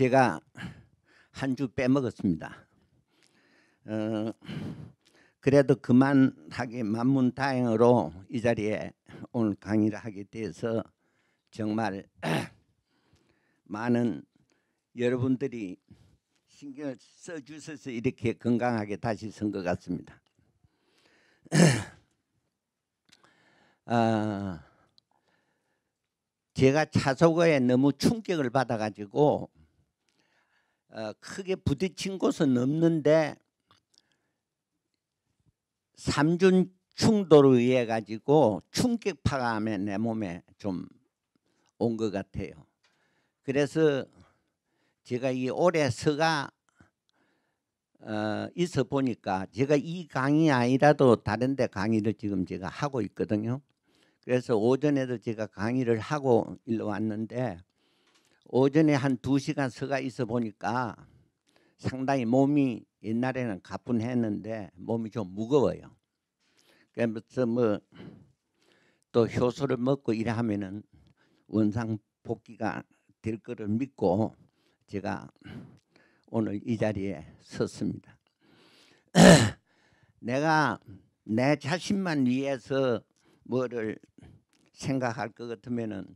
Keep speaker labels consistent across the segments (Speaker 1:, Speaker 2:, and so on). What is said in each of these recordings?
Speaker 1: 제가 한 주 빼먹었습니다. 어, 그래도 그만하게만문타행으로이 자리에 오늘 강의를 하게 돼서 정말 많은 여러분들이 신경을 써주셔서 이렇게 건강하게 다시 선 것 같습니다. 아, 제가 차소거에 너무 충격을 받아가지고 어, 크게 부딪힌 곳은 없는데 삼준 충돌로 의해 가지고 충격파가 하내 몸에 좀 온 것 같아요. 그래서 제가 이 올해 서가 어, 있어 보니까 제가 이 강의 아니라도 다른 데 강의를 지금 제가 하고 있거든요. 그래서 오전에도 제가 강의를 하고 일로 왔는데 오전에 한 두시간 서가 있어 보니까 상당히 몸이 옛날에는 가뿐했는데 몸이 좀 무거워요. 그래서 뭐 또 효소를 먹고 이래 하면은 원상 복귀가 될 거를 믿고 제가 오늘 이 자리에 섰습니다. 내가 내 자신만 위해서 뭐를 생각할 것 같으면은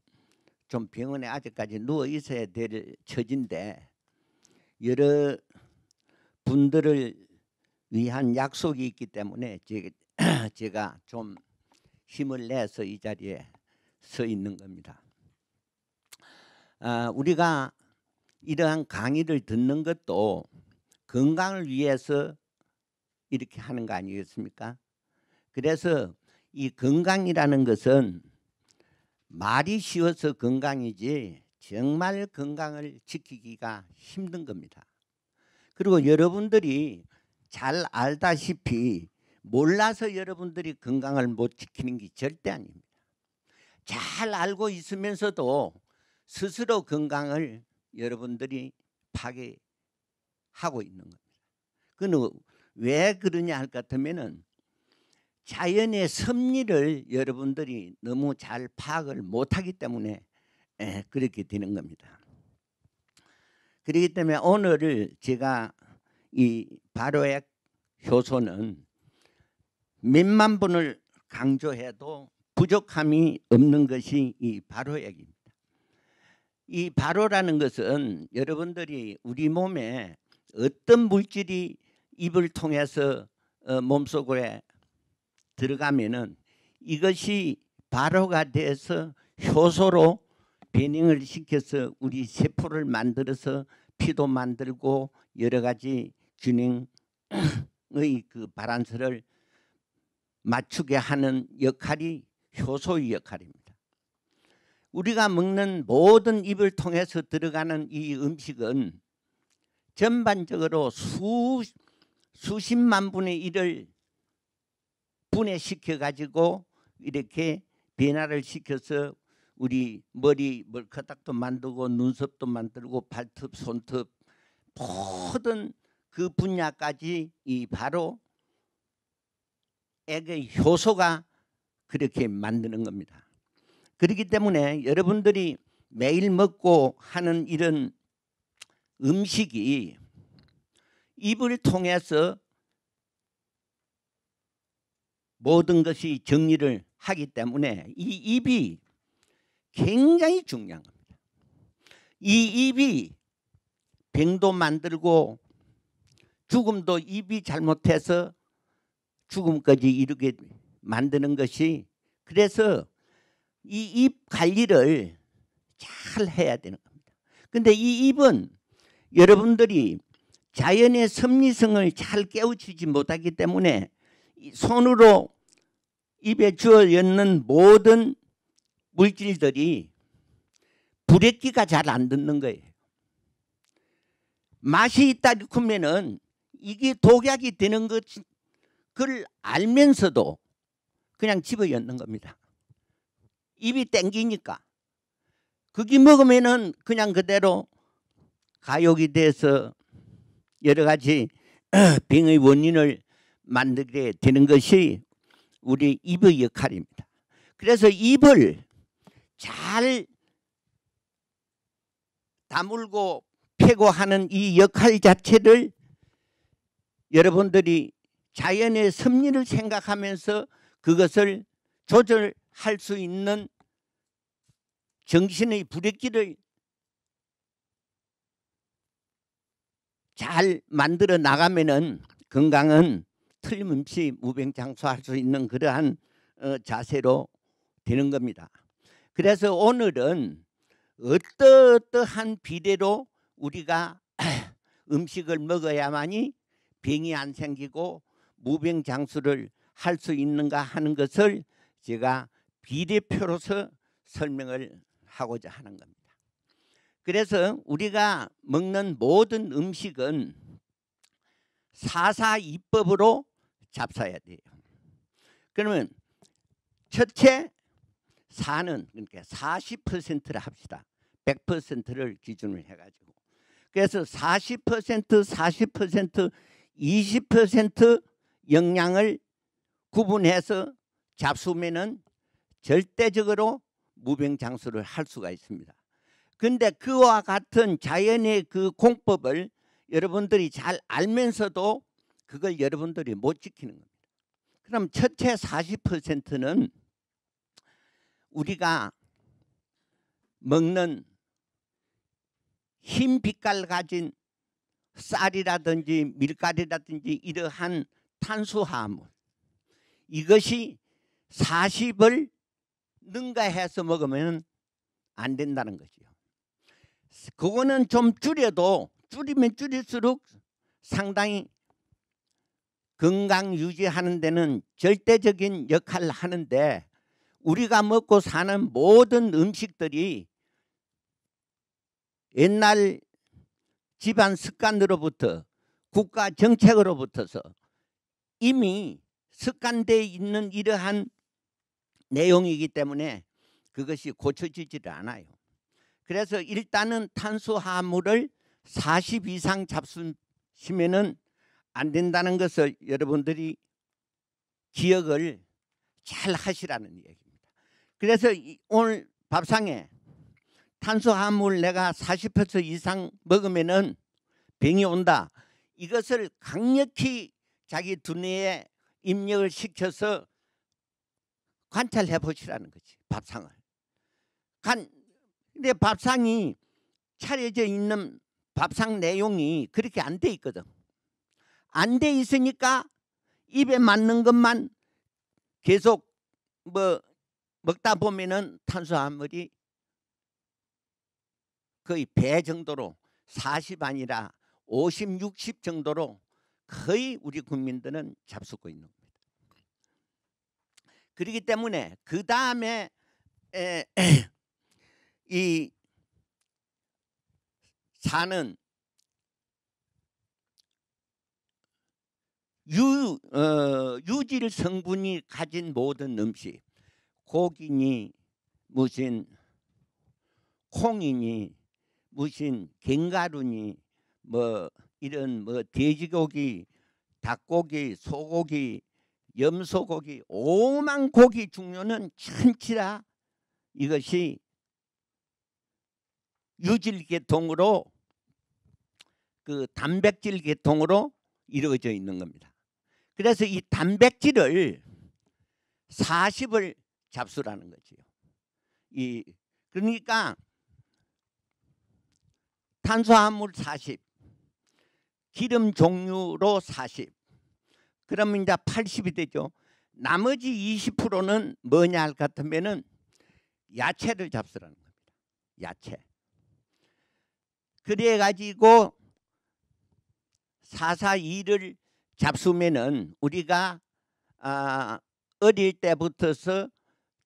Speaker 1: 좀 병원에 아직까지 누워 있어야 될 처진데 여러 분들을 위한 약속이 있기 때문에 제가 좀 힘을 내서 이 자리에 서 있는 겁니다. 아, 우리가 이러한 강의를 듣는 것도 건강을 위해서 이렇게 하는 거 아니겠습니까? 그래서 이 건강이라는 것은 말이 쉬워서 건강이지 정말 건강을 지키기가 힘든 겁니다. 그리고 여러분들이 잘 알다시피 몰라서 여러분들이 건강을 못 지키는 게 절대 아닙니다. 잘 알고 있으면서도 스스로 건강을 여러분들이 파괴하고 있는 겁니다. 그는 왜 그러냐 할 것 같으면은 자연의 섭리를 여러분들이 너무 잘 파악을 못하기 때문에 예, 그렇게 되는 겁니다. 그렇기 때문에 오늘을 제가 이 바로의 효소는 몇만 번을 강조해도 부족함이 없는 것이 이 바로약입니다. 이 바로라는 것은 여러분들이 우리 몸에 어떤 물질이 입을 통해서 어, 몸속에 들어가면은 이것이 발효가 돼서 효소로 변형을 시켜서 우리 세포를 만들어서 피도 만들고 여러 가지 균형의 그 바란스를 맞추게 하는 역할이 효소의 역할입니다. 우리가 먹는 모든 입을 통해서 들어가는 이 음식은 전반적으로 수, 수십만 분의 일을 분해시켜 가지고 이렇게 변화를 시켜서 우리 머리 머리카락도 만들고 눈썹도 만들고 발톱 손톱 모든 그 분야까지 이 바로 액의 효소가 그렇게 만드는 겁니다. 그렇기 때문에 여러분들이 매일 먹고 하는 이런 음식이 입을 통해서 모든 것이 정리를 하기 때문에 이 입이 굉장히 중요한 겁니다. 이 입이 병도 만들고 죽음도 입이 잘못해서 죽음까지 이르게 만드는 것이 그래서 이 입 관리를 잘 해야 되는 겁니다. 근데 이 입은 여러분들이 자연의 섭리성을 잘 깨우치지 못하기 때문에 손으로 입에 주어 있는 모든 물질들이 부액끼가잘 안 듣는 거예요. 맛이 있다 그러면은 이게 독약이 되는 것을 알면서도 그냥 집어 였는 겁니다. 입이 땡기니까 그게 먹으면은 그냥 그대로 가욕이 돼서 여러 가지 병의 원인을 만들게 되는 것이 우리 입의 역할입니다. 그래서 입을 잘 다물고 패고 하는 이 역할 자체를 여러분들이 자연의 섭리를 생각하면서 그것을 조절할 수 있는 정신의 부력기를 잘 만들어 나가면 건강은 틀림없이 무병장수할 수 있는 그러한 어, 자세로 되는 겁니다. 그래서 오늘은 어떠어떠한 비례로 우리가 음식을 먹어야만이 병이 안 생기고 무병장수를 할 수 있는가 하는 것을 제가 비례표로서 설명을 하고자 하는 겁니다. 그래서 우리가 먹는 모든 음식은 사사이법으로 잡숴야 돼요. 그러면 첫째 사는 그러니까 40%를 합시다. 100%를 기준을 해가지고 그래서 40% 40% 20% 영양을 구분해서 잡수면은 절대적으로 무병장수를 할 수가 있습니다. 근데 그와 같은 자연의 그 공법을 여러분들이 잘 알면서도 그걸 여러분들이 못 지키는 겁니다. 그럼 첫째 40%는 우리가 먹는 흰 빛깔 가진 쌀이라든지 밀가루라든지 이러한 탄수화물 이것이 40을 능가해서 먹으면 안 된다는 거지 그거는 좀 줄여도 줄이면 줄일수록 상당히 건강 유지하는 데는 절대적인 역할을 하는데 우리가 먹고 사는 모든 음식들이 옛날 집안 습관으로부터 국가 정책으로부터서 이미 습관되어 있는 이러한 내용이기 때문에 그것이 고쳐지질 않아요. 그래서 일단은 탄수화물을 40 이상 잡수시면은 안 된다는 것을 여러분들이 기억을 잘 하시라는 얘기입니다. 그래서 오늘 밥상에 탄수화물 내가 40% 이상 먹으면 병이 온다. 이것을 강력히 자기 두뇌에 입력을 시켜서 관찰해 보시라는 거지 밥상을. 간 근데 밥상이 차려져 있는 밥상 내용이 그렇게 안 돼 있거든. 안돼 있으니까 입에 맞는 것만 계속 뭐 먹다 보면은 탄수화물이 거의 배 정도로 40 아니라 50, 60 정도로 거의 우리 국민들은 잡수고 있는 겁니다. 그렇기 때문에 그 다음에 이 사는 유, 어, 유질 성분이 가진 모든 음식 고기니 무슨 콩이니 무슨 견가루니 뭐 이런 뭐 돼지고기 닭고기 소고기 염소고기 오만 고기 종류는 천치라 이것이 유질 계통으로 그 단백질 계통으로 이루어져 있는 겁니다. 그래서 이 단백질을 40을 잡수라는 거지요. 이 그러니까 탄수화물 40, 기름 종류로 40. 그러면 이제 80이 되죠. 나머지 20%는 뭐냐 할 같으면은 야채를 잡수라는 겁니다. 야채. 그래 가지고 442를 잡수면은 우리가 아, 어릴 때부터서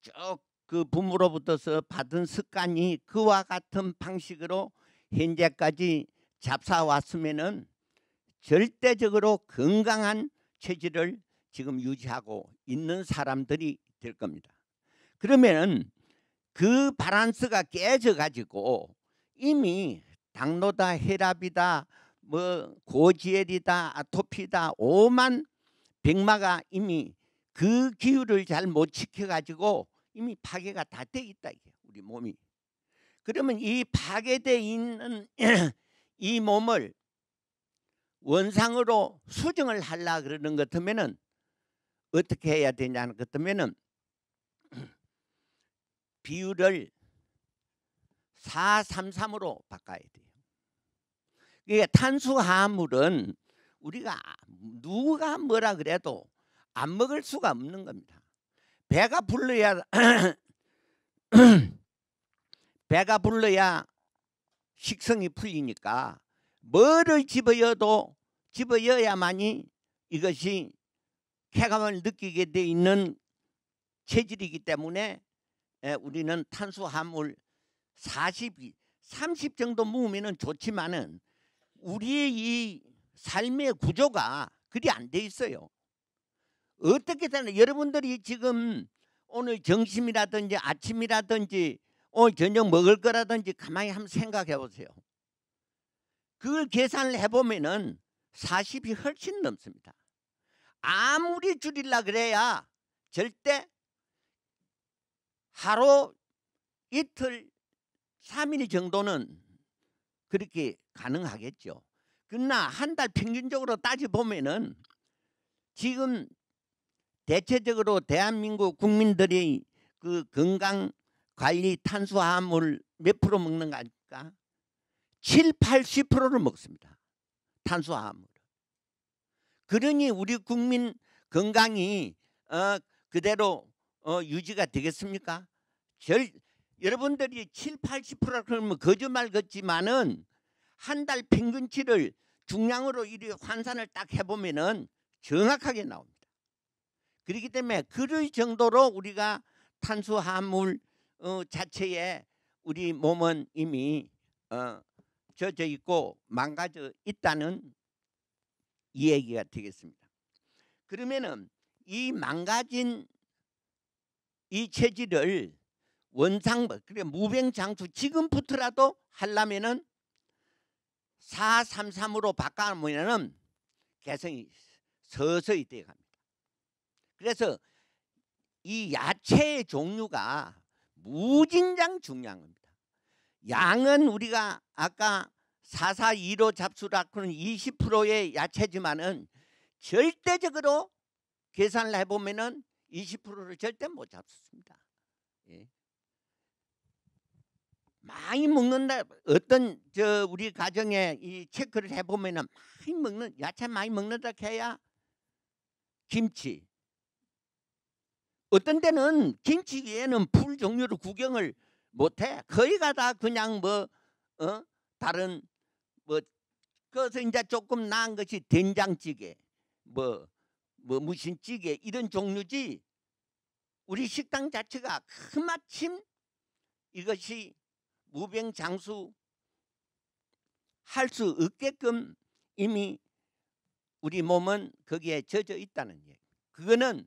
Speaker 1: 쭉그 부모로부터서 받은 습관이 그와 같은 방식으로 현재까지 잡사 왔으면은 절대적으로 건강한 체질을 지금 유지하고 있는 사람들이 될 겁니다. 그러면은 그 바란스가 깨져 가지고 이미 당로다 혈압이다 뭐 고지혈이다 아토피다 오만 백마가 이미 그 기후를 잘 못 지켜가지고 이미 파괴가 다 돼 있다 이게 우리 몸이 그러면 이 파괴돼 있는 이 몸을 원상으로 수정을 하려 그러는 것 같으면은 어떻게 해야 되냐는 것 같으면은 비율을 433으로 바꿔야 돼요. 이게 탄수화물은 우리가 누가 뭐라 그래도 안 먹을 수가 없는 겁니다. 배가 불러야 배가 불러야 식성이 풀리니까 뭐를 집어여도 집어여야만이 이것이 쾌감을 느끼게 돼 있는 체질이기 때문에 예, 우리는 탄수화물 40, 30 정도 모으면 좋지만은 우리의 이 삶의 구조가 그리 안 돼 있어요. 어떻게 되나 여러분들이 지금 오늘 점심이라든지 아침이라든지 오늘 저녁 먹을 거라든지 가만히 한번 생각해 보세요. 그걸 계산을 해보면은 40이 훨씬 넘습니다. 아무리 줄일라 그래야 절대 하루 이틀 3일 정도는 그렇게 가능하겠죠. 그러나 한 달 평균적으로 따져보면은 지금 대체적으로 대한민국 국민들의 그 건강 관리 탄수화물 몇 프로 먹는 거 7, 80%를 먹습니다. 탄수화물. 그러니 우리 국민 건강이 어, 그대로 어, 유지가 되겠습니까? 절, 여러분들이 7, 80%라 그러면 거짓말 같지만은 한 달 평균치를 중량으로 이리 환산을 딱 해보면은 정확하게 나옵니다. 그렇기 때문에 그럴 정도로 우리가 탄수화물 어, 자체에 우리 몸은 이미 어, 젖어 있고 망가져 있다는 이야기가 되겠습니다. 그러면은 이 망가진 이 체질을 원상 그래 무병장수 지금부터라도 하려면은 433으로 바꿔놓으면은 개성이 서서히 되어갑니다. 그래서 이 야채의 종류가 무진장 중요한 겁니다. 양은 우리가 아까 442로 잡수라고는 20%의 야채지만은 절대적으로 계산을 해보면은 20%를 절대 못 잡습니다. 많이 먹는다 어떤 저 우리 가정에 이 체크를 해보면은 많이 먹는 야채 많이 먹는다 해야 김치 어떤 때는 김치 위에는 풀 종류를 구경을 못해 거의가 다 그냥 뭐 어? 다른 뭐 그래서 이제 조금 나은 것이 된장찌개 뭐, 뭐 무신찌개 이런 종류지 우리 식당 자체가 그마침 이것이 무병장수 할 수 없게끔 이미 우리 몸은 거기에 젖어 있다는 얘기. 그거는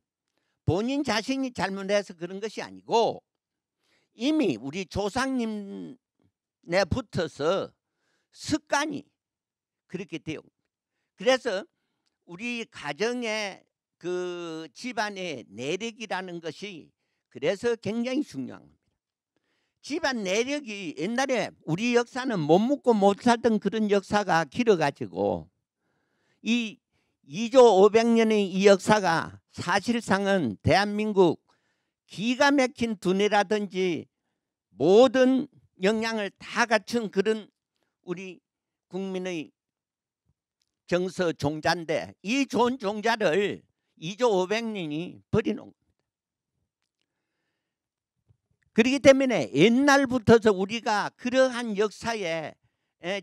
Speaker 1: 본인 자신이 잘못해서 그런 것이 아니고 이미 우리 조상님에 붙어서 습관이 그렇게 돼요 그래서 우리 가정의 그 집안의 내력이라는 것이 그래서 굉장히 중요한 겁니다. 집안 내력이 옛날에 우리 역사는 못 묻고 못 살던 그런 역사가 길어가지고 이 2조 500년의 이 역사가 사실상은 대한민국 기가 막힌 두뇌라든지 모든 역량을 다 갖춘 그런 우리 국민의 정서 종자인데 이 좋은 종자를 2조 500년이 버리는 그렇기 때문에 옛날부터서 우리가 그러한 역사에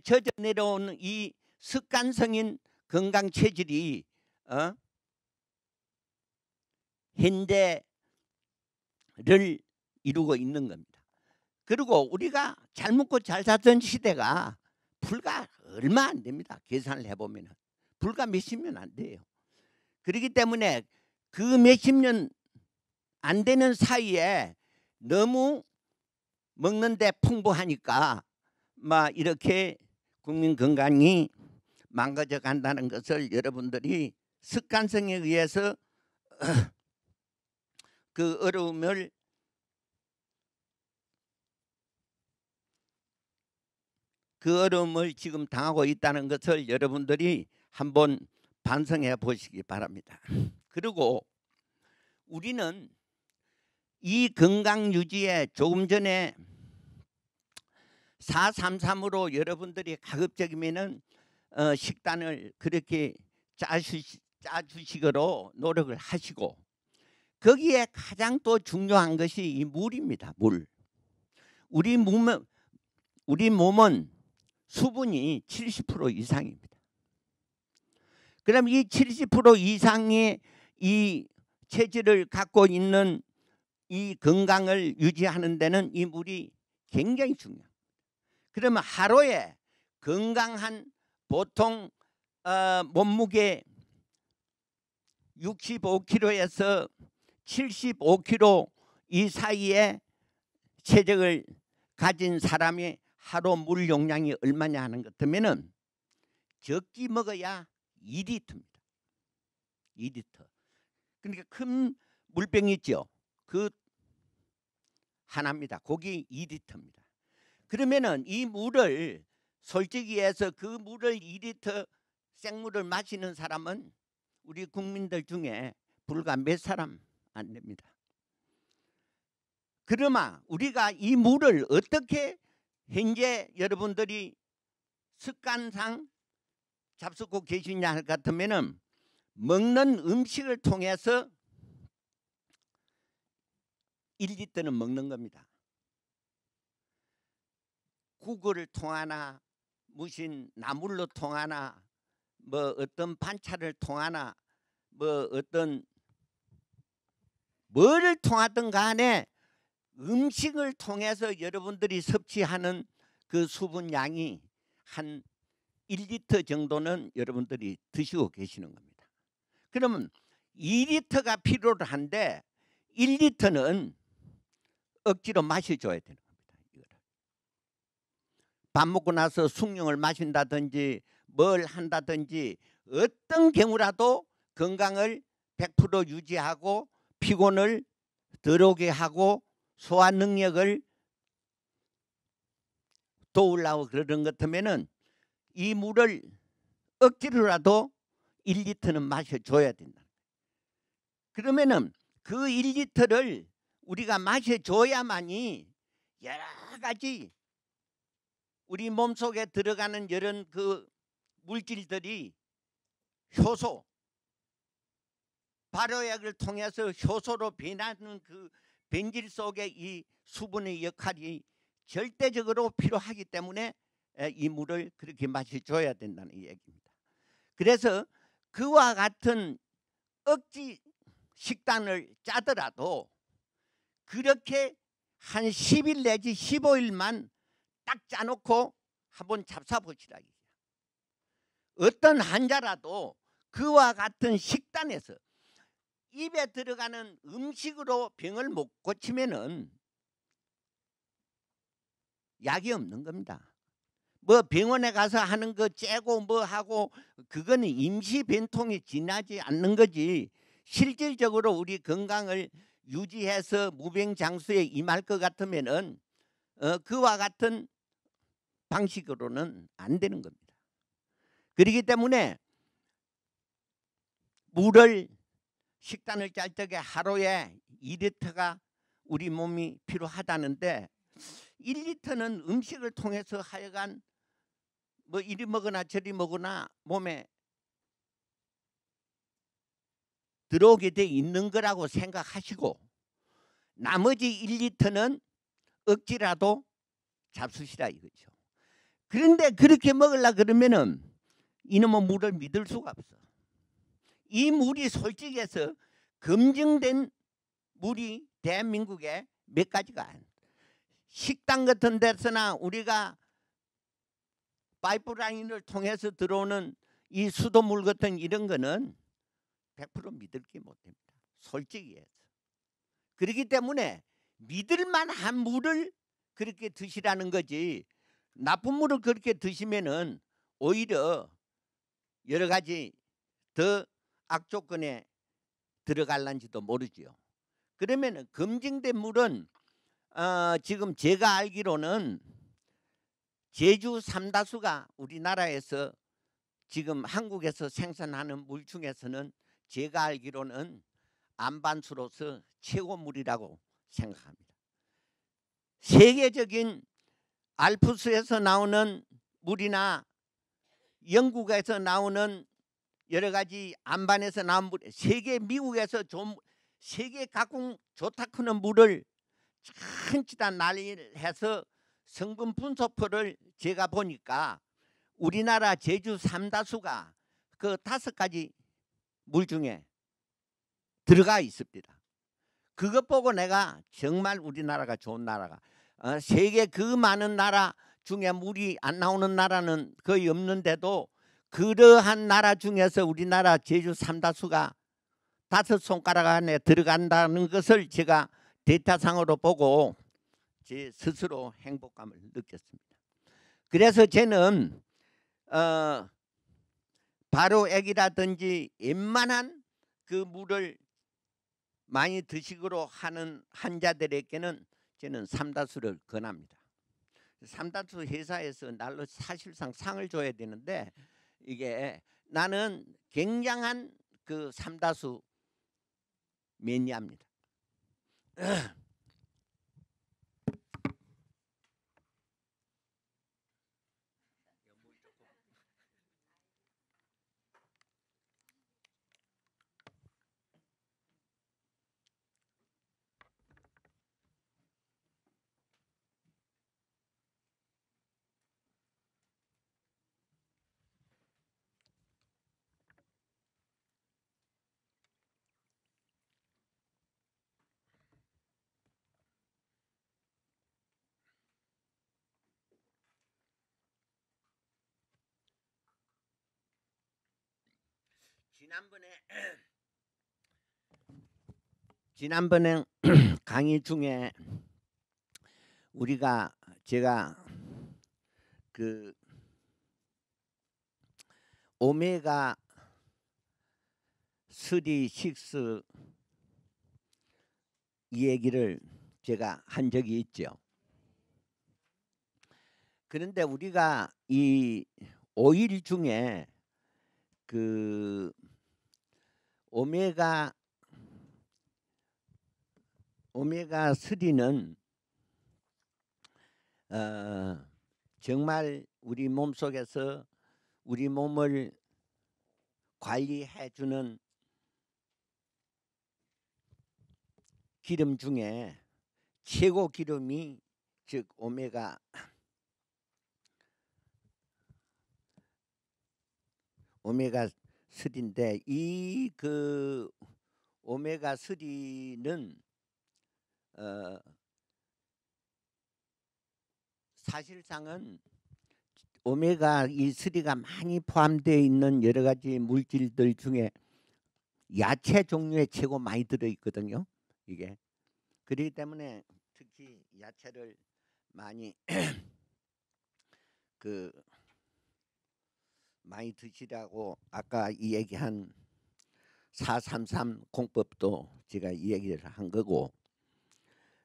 Speaker 1: 젖어 내려온이 습관성인 건강 체질이 어? 현대를 이루고 있는 겁니다. 그리고 우리가 잘 먹고 잘 살던 시대가 불과 얼마 안 됩니다. 계산을 해보면 불과 몇십 년 안 돼요. 그렇기 때문에 그 몇십 년 안 되는 사이에 너무 먹는데 풍부하니까 막 이렇게 국민 건강이 망가져 간다는 것을 여러분들이 습관성에 의해서 그 어려움을 그 어려움을 지금 당하고 있다는 것을 여러분들이 한번 반성해 보시기 바랍니다. 그리고 우리는 이 건강 유지에 조금 전에 433으로 여러분들이 가급적이면은 어, 식단을 그렇게 짜주시, 짜주식으로 노력을 하시고 거기에 가장 또 중요한 것이 이 물입니다. 물. 우리 몸은 우리 몸은 수분이 70% 이상입니다. 그럼 이 70% 이상의 이 체질을 갖고 있는 이 건강을 유지하는 데는 이 물이 굉장히 중요합니다. 그러면 하루에 건강한 보통 어, 몸무게 65kg에서 75kg 이 사이에 체적을 가진 사람이 하루 물 용량이 얼마냐 하는 것 때문에는 적게 먹어야 2리터입니다. 2리터. 그러니까 큰 물병이 있죠. 그 하나입니다. 고기 2리터입니다. 그러면은 이 물을 솔직히 해서 그 물을 2리터 생물을 마시는 사람은 우리 국민들 중에 불과 몇 사람 안 됩니다. 그러나 우리가 이 물을 어떻게 현재 여러분들이 습관상 잡수고 계시냐 할것같으면 먹는 음식을 통해서 일기 때는 먹는 겁니다. 구을 통하나 무슨 나물로 통하나 뭐 어떤 반찬을 통하나 뭐 어떤 뭐를 통하든 간에 음식을 통해서 여러분들이 섭취하는 그 수분 양이 한 1리터 정도는 여러분들이 드시고 계시는 겁니다. 그러면 2리터가 필요한데 1리터는 억지로 마셔줘야 되는 겁니다. 밥 먹고 나서 숭늉을 마신다든지 뭘 한다든지 어떤 경우라도 건강을 100% 유지하고 피곤을 덜오게 하고 소화 능력을 도우려고 그러는 것같으면이 물을 억지로라도 1리터는 마셔줘야 된다. 그러면은 그 1리터를 우리가 마셔줘야만이 여러 가지 우리 몸속에 들어가는 이런 그 물질들이 효소 발효약을 통해서 효소로 변하는 그 변질 속에 이 수분의 역할이 절대적으로 필요하기 때문에 이 물을 그렇게 마셔줘야 된다는 얘기입니다. 그래서 그와 같은 억지 식단을 짜더라도 그렇게 한 10일 내지 15일만 딱 짜놓고 한번 잡숴보시라. 어떤 환자라도 그와 같은 식단에서 입에 들어가는 음식으로 병을 못 고치면은 약이 없는 겁니다. 뭐 병원에 가서 하는 거 째고 뭐 하고 그거는 임시 변통이 지나지 않는 거지 실질적으로 우리 건강을 유지해서 무병장수에 임할 것 같으면은 어, 그와 같은 방식으로는 안 되는 겁니다. 그렇기 때문에 물을 식단을 짤 적에 하루에 2리터가 우리 몸이 필요하다는데 1리터는 음식을 통해서 하여간 뭐 이리 먹으나 저리 먹으나 몸에 들어오게 돼 있는 거라고 생각하시고 나머지 1리터는 억지라도 잡수시라 이거죠. 그런데 그렇게 먹으려 그러면은 이놈의 물을 믿을 수가 없어. 이 물이 솔직해서 검증된 물이 대한민국에 몇 가지가 안. 식당 같은 데서나 우리가 파이프라인을 통해서 들어오는 이 수도물 같은 이런 거는 100% 믿을게 못됩니다 솔직히 해서. 그렇기 때문에 믿을만한 물을 그렇게 드시라는 거지 나쁜 물을 그렇게 드시면은 오히려 여러 가지 더 악조건에 들어갈란지도 모르지요. 그러면은 검증된 물은 어, 지금 제가 알기로는 제주 삼다수가 우리나라에서 지금 한국에서 생산하는 물 중에서는 제가 알기로는 안반수로서 최고물이라고 생각합니다. 세계적인 알프스에서 나오는 물이나 영국에서 나오는 여러 가지 안반에서 나온 물, 세계 미국에서 좀 세계 각국 좋다 크는 물을 천치다 난리를 해서 성분 분석표를 제가 보니까 우리나라 제주 삼다수가 그 다섯 가지 물 중에 들어가 있습니다. 그것 보고 내가 정말 우리나라가 좋은 나라가 어, 세계 그 많은 나라 중에 물이 안 나오는 나라는 거의 없는데도 그러한 나라 중에서 우리나라 제주 삼다수가 다섯 손가락 안에 들어간다는 것을 제가 데이터상으로 보고 제 스스로 행복감을 느꼈습니다. 그래서 저는 어, 바로 액이라든지 웬만한 그 물을 많이 드시기로 하는 환자들에게는 저는 삼다수를 권합니다. 삼다수 회사에서 날로 사실상 상을 줘야 되는데 이게 나는 굉장한 그 삼다수 매니아입니다. 어, 지난번에 지난번에 강의 중에 우리가 제가 그 오메가 3, 6 이야기를 제가 한 적이 있죠. 그런데 우리가 이 5일 중에 그 오메가 오메가 3는 어, 정말 우리 몸 속에서 우리 몸을 관리해 주는 기름 중에 최고 기름이 즉 오메가 오메가 3인데 이 그 오메가 3는 어 사실상은 오메가 이 3가 많이 포함되어 있는 여러 가지 물질들 중에 야채 종류에 최고 많이 들어 있거든요. 이게 그렇기 때문에 특히 야채를 많이 그 많이 드시라고 아까 이야기한433 공법도 제가 이야기를한 거고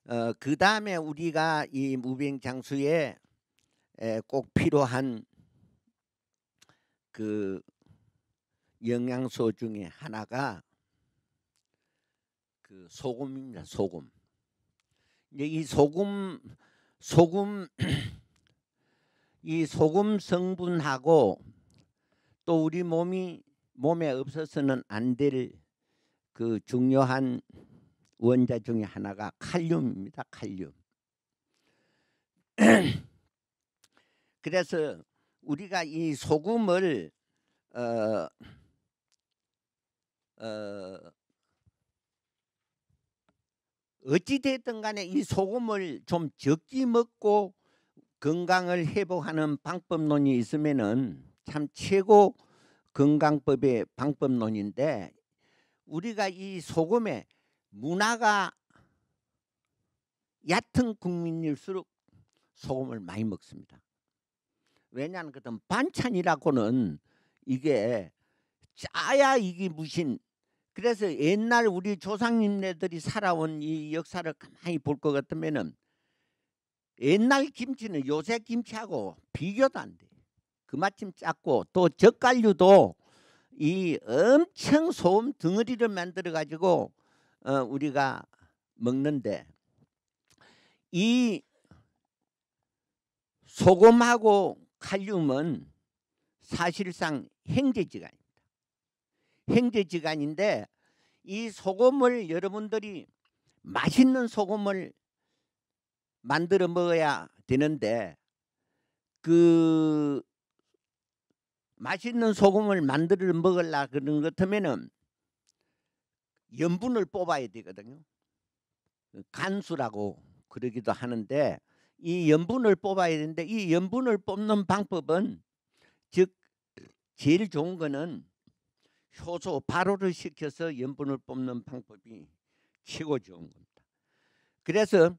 Speaker 1: 어, 그 다음에 우리가 이무빙장수에꼭 필요한 그 영양소 중에 하나가 그 소금입니다. 소금. 이제 이 소금 소금 이 소금 성분하고 또 우리 몸이 몸에 없어서는 안 될 그 중요한 원자 중의 하나가 칼륨입니다. 칼륨. 그래서 우리가 이 소금을 어, 어, 어찌 됐든 간에 이 소금을 좀 적게 먹고 건강을 회복하는 방법론이 있으면은 참 최고 건강법의 방법론인데 우리가 이 소금에 문화가 얕은 국민일수록 소금을 많이 먹습니다. 왜냐하면 그땐 반찬이라고는 이게 짜야 이게 무신 그래서 옛날 우리 조상님네들이 살아온 이 역사를 가만히 볼 것 같으면은 옛날 김치는 요새 김치하고 비교도 안 돼. 그마침 작고 또 젓갈류도 이 엄청 소음 덩어리를 만들어 가지고 어, 우리가 먹는데 이 소금하고 칼륨은 사실상 행제지간입니다. 행제지간인데 이 소금을 여러분들이 맛있는 소금을 만들어 먹어야 되는데 그 맛있는 소금을 만들어 먹으려 그런 것 같으면은 염분을 뽑아야 되거든요. 간수라고 그러기도 하는데 이 염분을 뽑아야 되는데 이 염분을 뽑는 방법은 즉 제일 좋은 거는 효소 발효를 시켜서 염분을 뽑는 방법이 최고 좋은 겁니다. 그래서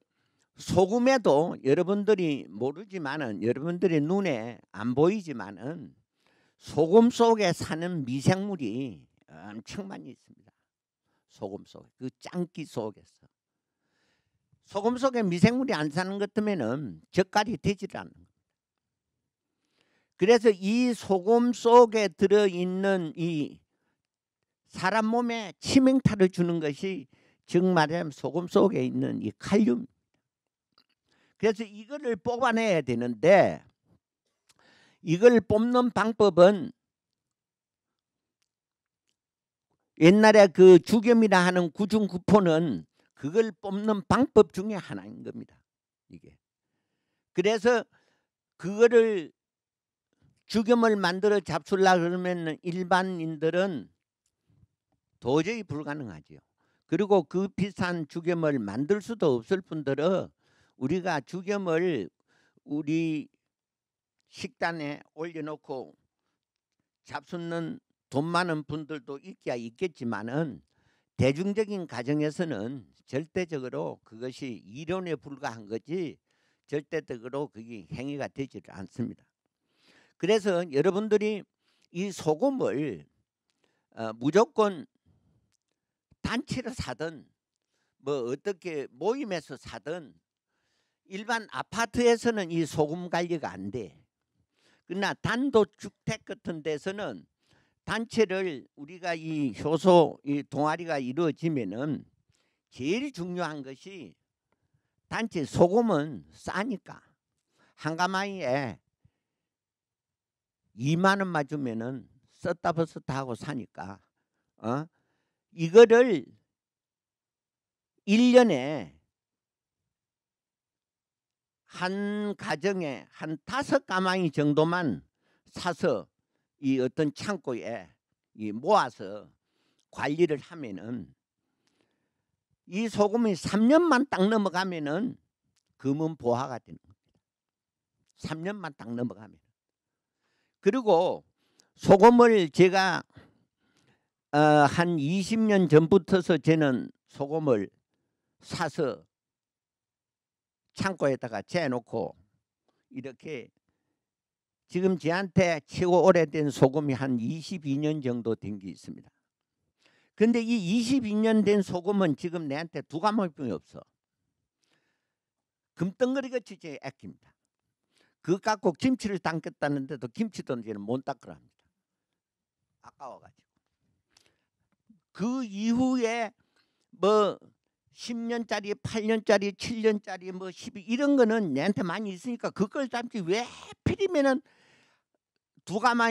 Speaker 1: 소금에도 여러분들이 모르지만은 여러분들의 눈에 안 보이지만은 소금 속에 사는 미생물이 엄청 음, 많이 있습니다. 소금 속에 그 짱기 속에서 소금 속에 미생물이 안 사는 것 때문에는 젓갈이 되질 않는 겁니다. 그래서 이 소금 속에 들어 있는 이 사람 몸에 치명타를 주는 것이 즉 말하면 소금 속에 있는 이 칼륨. 그래서 이거를 뽑아내야 되는데 이걸 뽑는 방법은 옛날에 그 주겸이라 하는 구중 구포는 그걸 뽑는 방법 중에 하나인 겁니다. 이게. 그래서 그거를 주겸을 만들어 잡수려 그러면 일반인들은 도저히 불가능하지요. 그리고 그 비싼 주겸을 만들 수도 없을 뿐더러 우리가 주겸을 우리 식단에 올려놓고 잡숫는 돈 많은 분들도 있기야 있겠지만은 대중적인 가정에서는 절대적으로 그것이 이론에 불과한 거지 절대적으로 그게 행위가 되지 를 않습니다. 그래서 여러분들이 이 소금을 어, 무조건 단체로 사든 뭐 어떻게 모임에서 사든 일반 아파트에서는 이 소금 관리가 안 돼. 그러나 단독주택 같은 데서는 단체를 우리가 이 효소 이 동아리가 이루어지면은 제일 중요한 것이 단체 소금은 싸니까 한가마이에 2만 원맞으면은 썼다 벗어다 하고 사니까 어 이거를 1년에 한 가정에 한 다섯 가망이 정도만 사서 이 어떤 창고에 이 모아서 관리를 하면은 이 소금이 3년만 딱 넘어가면은 금은 보화가 되는 겁니다. 3년만 딱 넘어가면. 그리고 소금을 제가 어, 한 20년 전부터서 저는 소금을 사서 창고에다가 재놓고 이렇게 지금 저한테 최고 오래된 소금이 한 22년 정도 된 게 있습니다. 근데 이 22년 된 소금은 지금 내한테 두 과목이 없어. 금덩거리가 진짜 애낍니다. 그 갖고 김치를 담겼다는데도 김치도 이제는 못 닦으라 합니다. 아까워가지고. 그 이후에 뭐 10년짜리, 8년짜리, 7년짜리 뭐 10, 이런 거는 내한테 많이 있으니까 그걸 담지 왜필이면은두가마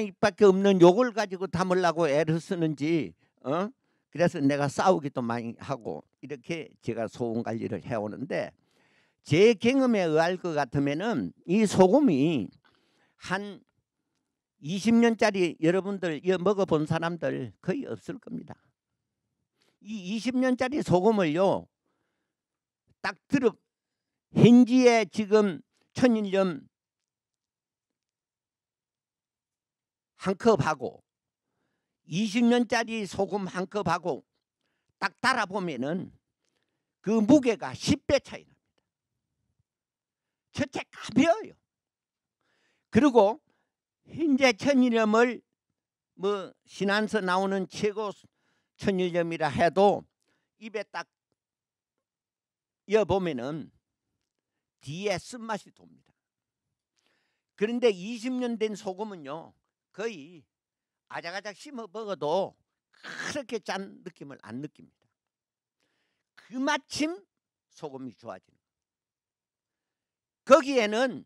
Speaker 1: 입밖에 없는 욕을 가지고 담으려고 애를 쓰는지 어? 그래서 내가 싸우기도 많이 하고 이렇게 제가 소금 관리를 해오는데 제 경험에 의할 것 같으면은 이 소금이 한 20년짜리 여러분들 먹어본 사람들 거의 없을 겁니다. 이 20년짜리 소금을요 딱 들어 현지에 지금 천일염 한 컵하고 20년짜리 소금 한 컵하고 딱 달아보면은 그 무게가 10배 차이 납니다. 첫째 가벼워요. 그리고 현재 천일염을 뭐 신안서 나오는 최고 천일염이라 해도 입에 딱여 보면은 뒤에 쓴맛이 돕니다. 그런데 20년 된 소금은요. 거의 아작아작 심어 먹어도 그렇게 짠 느낌을 안 느낍니다. 그 마침 소금이 좋아지는 거기에는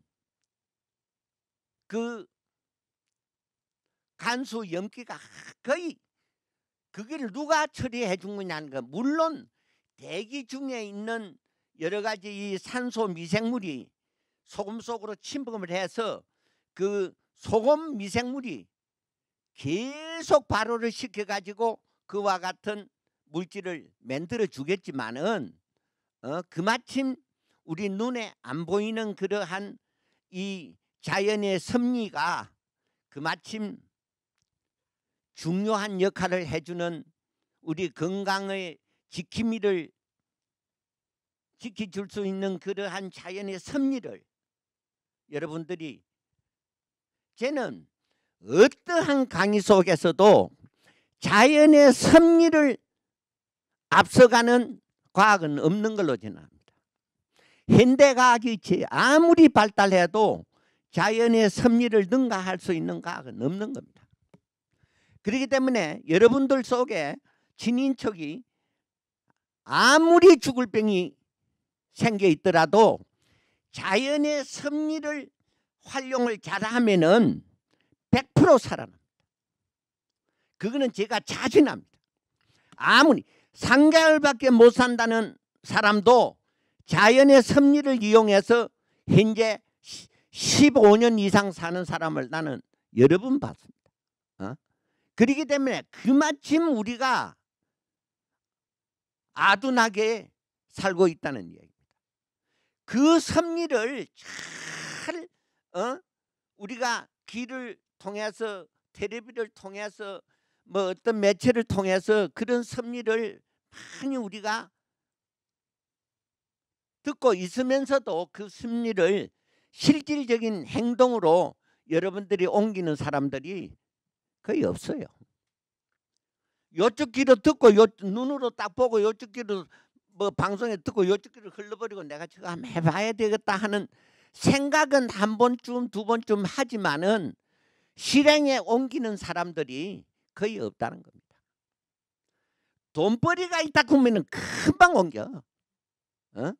Speaker 1: 그 간수 염기가 거의 그걸 누가 처리해 준 거냐는 거 물론 대기 중에 있는 여러 가지 이 산소 미생물이 소금 속으로 침범을 해서 그 소금 미생물이 계속 발효를 시켜 가지고 그와 같은 물질을 만들어 주겠지만은 어, 그마침 우리 눈에 안 보이는 그러한 이 자연의 섭리가 그마침 중요한 역할을 해주는 우리 건강의 지킴이를 지켜줄 수 있는 그러한 자연의 섭리를 여러분들이 쟤는 어떠한 강의 속에서도 자연의 섭리를 앞서가는 과학은 없는 걸로 전합니다 현대과학이 아무리 발달해도 자연의 섭리를 능가할 수 있는 과학은 없는 겁니다. 그렇기 때문에 여러분들 속에 친인척이 아무리 죽을 병이 생겨 있더라도 자연의 섭리를 활용을 잘하면은 100% 살아납니다. 그거는 제가 자신합니다. 아무리 상가을밖에 못 산다는 사람도 자연의 섭리를 이용해서 현재 15년 이상 사는 사람을 나는 여러 번 봤습니다. 어? 그러기 때문에 그마침 우리가 아둔하게 살고 있다는 이야기. 그 섭리를 잘 어? 우리가 길을 통해서 테레비를 통해서 뭐 어떤 매체를 통해서 그런 섭리를 많이 우리가 듣고 있으면서도 그 섭리를 실질적인 행동으로 여러분들이 옮기는 사람들이 거의 없어요. 요쪽 귀로 듣고 요, 눈으로 딱 보고 요쪽 귀로 뭐 방송에 듣고 요쪽기를 흘러버리고 내가 저거 한번 해봐야 되겠다 하는 생각은 한 번쯤 두 번쯤 하지만은 실행에 옮기는 사람들이 거의 없다는 겁니다. 돈벌이가 있다 그면은 금방 옮겨. 어?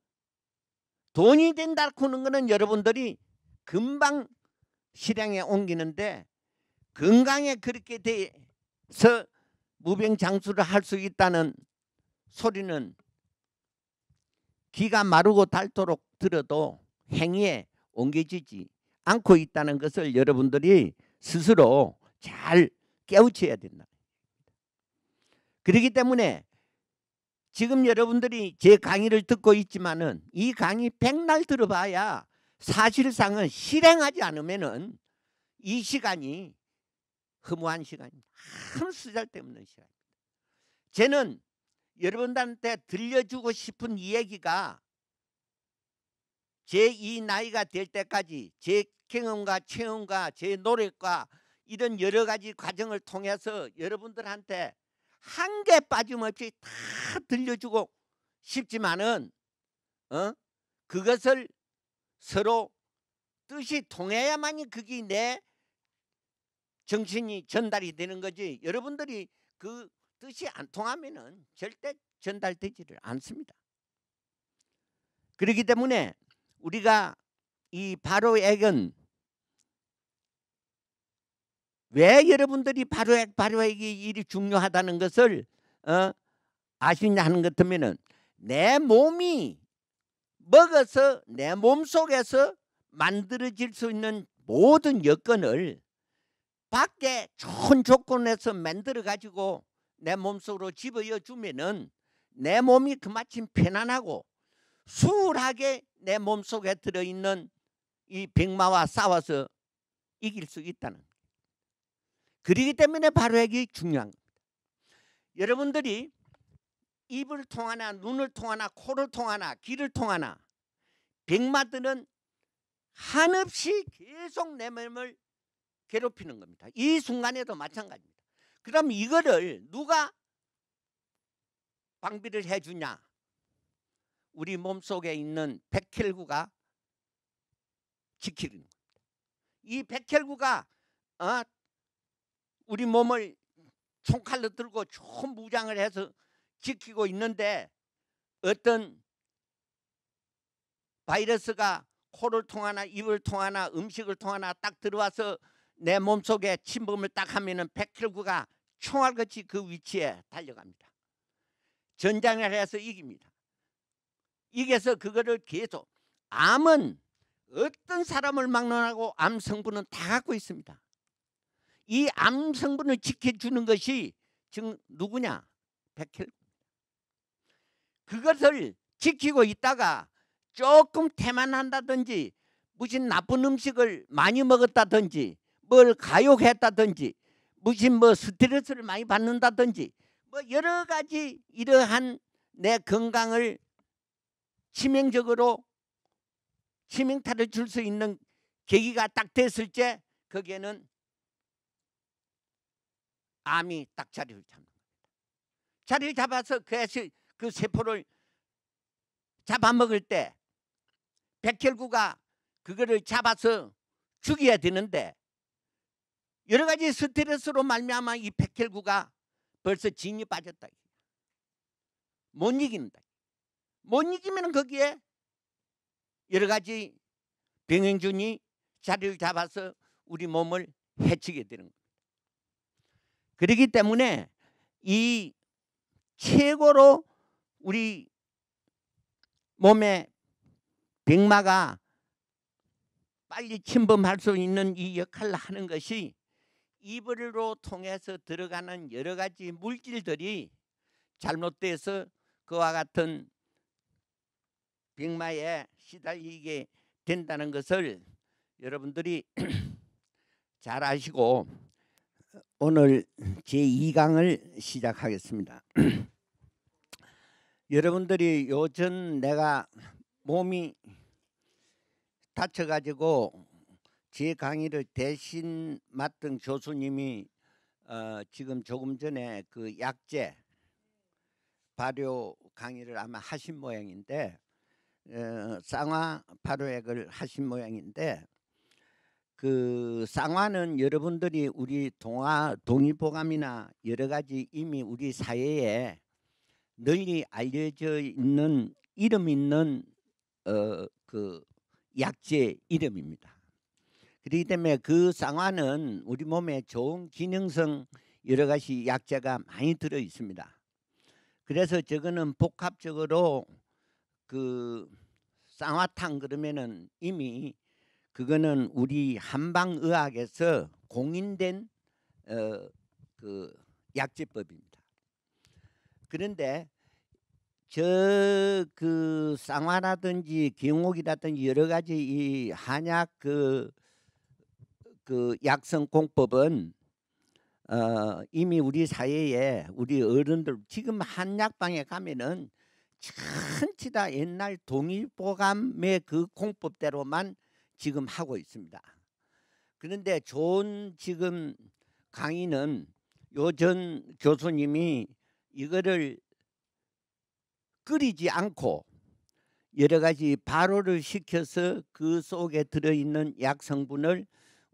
Speaker 1: 돈이 된다 그는 거는 여러분들이 금방 실행에 옮기는데 건강에 그렇게 돼서 무병장수를 할 수 있다는 소리는 귀가 마르고 닳도록 들어도 행위에 옮겨지지 않고 있다는 것을 여러분들이 스스로 잘 깨우쳐야 된다. 그렇기 때문에 지금 여러분들이 제 강의를 듣고 있지만은 이 강의 백날 들어봐야 사실상은 실행하지 않으면은 이 시간이 허무한 시간입니다. 아무 쓰잘데없는 시간입니다. 쟤는 여러분들한테 들려주고 싶은 이야기가 제 이 나이가 될 때까지 제 경험과 체험과 제 노력과 이런 여러 가지 과정을 통해서 여러분들한테 한 개 빠짐없이 다 들려주고 싶지만은 어? 그것을 서로 뜻이 통해야만이 그게 내 정신이 전달이 되는 거지 여러분들이 그 뜻이 안통하면 절대 전달되지를 않습니다. 그렇기 때문에 우리가 이 바로액은 왜 여러분들이 바로액 바로액이 일이 중요하다는 것을 어, 아시냐 하는 것같으면내 몸이 먹어서 내 몸 속에서 만들어질 수 있는 모든 여건을 밖에 좋은 조건에서 만들어 가지고 내 몸속으로 집어여 주면은 내 몸이 그마침 편안하고 수월하게 내 몸속에 들어있는 이 백마와 싸워서 이길 수 있다는 그러기 때문에 바로액이 중요한 겁니다. 여러분들이 입을 통하나 눈을 통하나 코를 통하나 귀를 통하나 백마들은 한없이 계속 내 몸을 괴롭히는 겁니다. 이 순간에도 마찬가지입니다. 그럼 이거를 누가 방비를 해주냐? 우리 몸속에 있는 백혈구가 지키는 겁니다. 이 백혈구가 어? 우리 몸을 총칼로 들고 쭉 무장을 해서 지키고 있는데 어떤 바이러스가 코를 통하나 입을 통하나 음식을 통하나 딱 들어와서 내 몸속에 침범을 딱 하면은 백혈구가 총알같이 그 위치에 달려갑니다. 전장을 해서 이깁니다. 이겨서 그거를 계속 암은 어떤 사람을 막론하고 암 성분은 다 갖고 있습니다. 이 암 성분을 지켜주는 것이 지금 누구냐? 백혈. 구입니다 그것을 지키고 있다가 조금 태만한다든지 무슨 나쁜 음식을 많이 먹었다든지 뭘 가욕했다든지 무슨 뭐 스트레스를 많이 받는다든지 뭐 여러 가지 이러한 내 건강을 치명적으로 치명타를 줄 수 있는 계기가 딱 됐을 때 거기에는 암이 딱 자리를 잡는 겁니다. 자리를 잡아서 그, 애시, 그 세포를 잡아먹을 때 백혈구가 그거를 잡아서 죽여야 되는데 여러 가지 스트레스로 말미암아 이 백혈구가 벌써 진이 빠졌다. 못 이긴다. 못 이기면 거기에 여러 가지 병행준이 자리를 잡아서 우리 몸을 해치게 되는 겁니다. 그렇기 때문에 이 최고로 우리 몸에 백마가 빨리 침범할 수 있는 이 역할을 하는 것이 이불로 통해서 들어가는 여러 가지 물질들이 잘못돼서 그와 같은 빅마에 시달리게 된다는 것을 여러분들이 잘 아시고 오늘 제2강을 시작하겠습니다. 여러분들이 요즘 내가 몸이 다쳐가지고 제 강의를 대신 맡은 교수님이 어, 지금 조금 전에 그 약제 발효 강의를 아마 하신 모양인데 어, 쌍화 발효액을 하신 모양인데 그 쌍화는 여러분들이 우리 동화 동의보감이나 여러 가지 이미 우리 사회에 널리 알려져 있는 이름 있는 어, 그약제 이름입니다. 그렇기 때문에 그 쌍화는 우리 몸에 좋은 기능성 여러 가지 약재가 많이 들어 있습니다. 그래서 저거는 복합적으로 그 쌍화탕 그러면은 이미 그거는 우리 한방의학에서 공인된 어, 그 약재법입니다. 그런데 저 그 쌍화라든지 경옥이라든지 여러 가지 이 한약 그그 약성공법은 어, 이미 우리 사회에 우리 어른들 지금 한약방에 가면은 전체 다 옛날 동일보감의 그 공법대로만 지금 하고 있습니다. 그런데 좋은 지금 강의는 요 전 교수님이 이거를 끓이지 않고 여러 가지 발효를 시켜서 그 속에 들어있는 약 성분을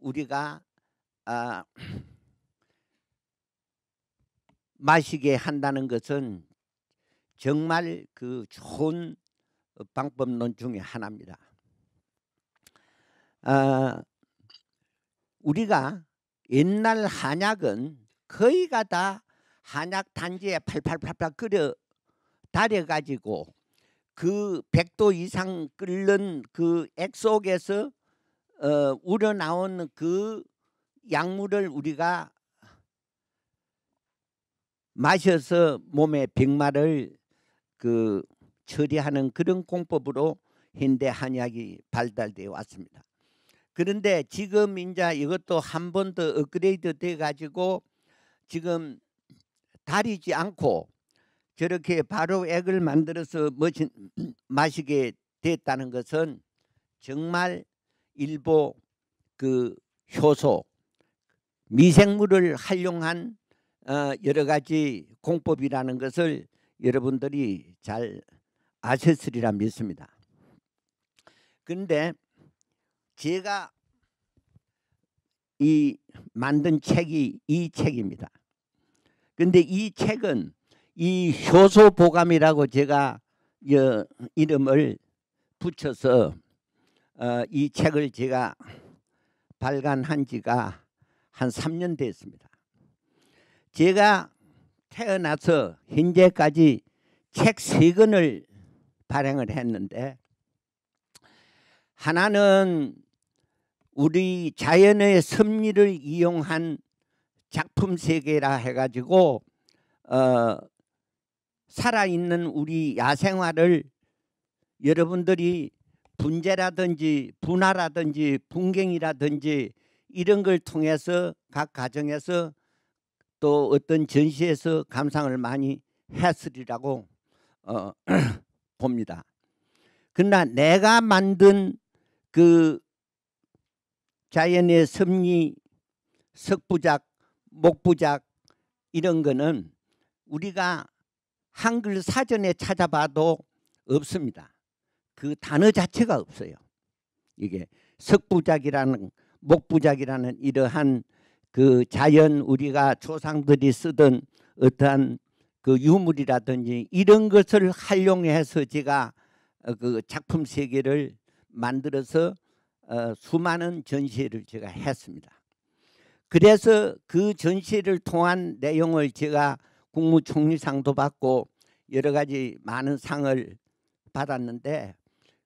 Speaker 1: 우리가 아, 마시게 한다는 것은 정말 그 좋은 방법론 중의 하나입니다. 아, 우리가 옛날 한약은 거의가 다 한약 단지에 팔팔팔팔 끓여 달여 가지고 그 100도 이상 끓는 그 액 속에서 어, 우러나온 그 약물을 우리가 마셔서 몸에 백마를 그 처리하는 그런 공법으로 현대 한약이 발달되어 왔습니다. 그런데 지금 이제 이것도 한 번 더 업그레이드 돼 가지고 지금 다리지 않고 저렇게 바로 액을 만들어서 마시게 됐다는 것은 정말 일부 그 효소 미생물을 활용한 어, 여러 가지 공법이라는 것을 여러분들이 잘 아셨으리라 믿습니다. 그런데 제가 이 만든 책이 이 책입니다. 그런데이 책은 이 효소보감이라고 제가 이름을 붙여서 어, 이 책을 제가 발간한 지가 한 3년 됐습니다. 제가 태어나서 현재까지 책 세 권을 발행을 했는데 하나는 우리 자연의 섭리를 이용한 작품 세계라 해가지고 어, 살아있는 우리 야생화를 여러분들이 분재라든지 분화라든지 분경이라든지 이런 걸 통해서 각 가정에서 또 어떤 전시에서 감상을 많이 했으리라고 어, 봅니다. 그러나 내가 만든 그 자연의 섭리, 석부작, 목부작 이런 거는 우리가 한글 사전에 찾아봐도 없습니다. 그 단어 자체가 없어요. 이게 석부작이라는 목부작이라는 이러한 그 자연 우리가 조상들이 쓰던 어떠한 그 유물이라든지 이런 것을 활용해서 제가 어, 그 작품 세계를 만들어서 어, 수많은 전시회를 제가 했습니다. 그래서 그 전시를 통한 내용을 제가 국무총리상도 받고 여러 가지 많은 상을 받았는데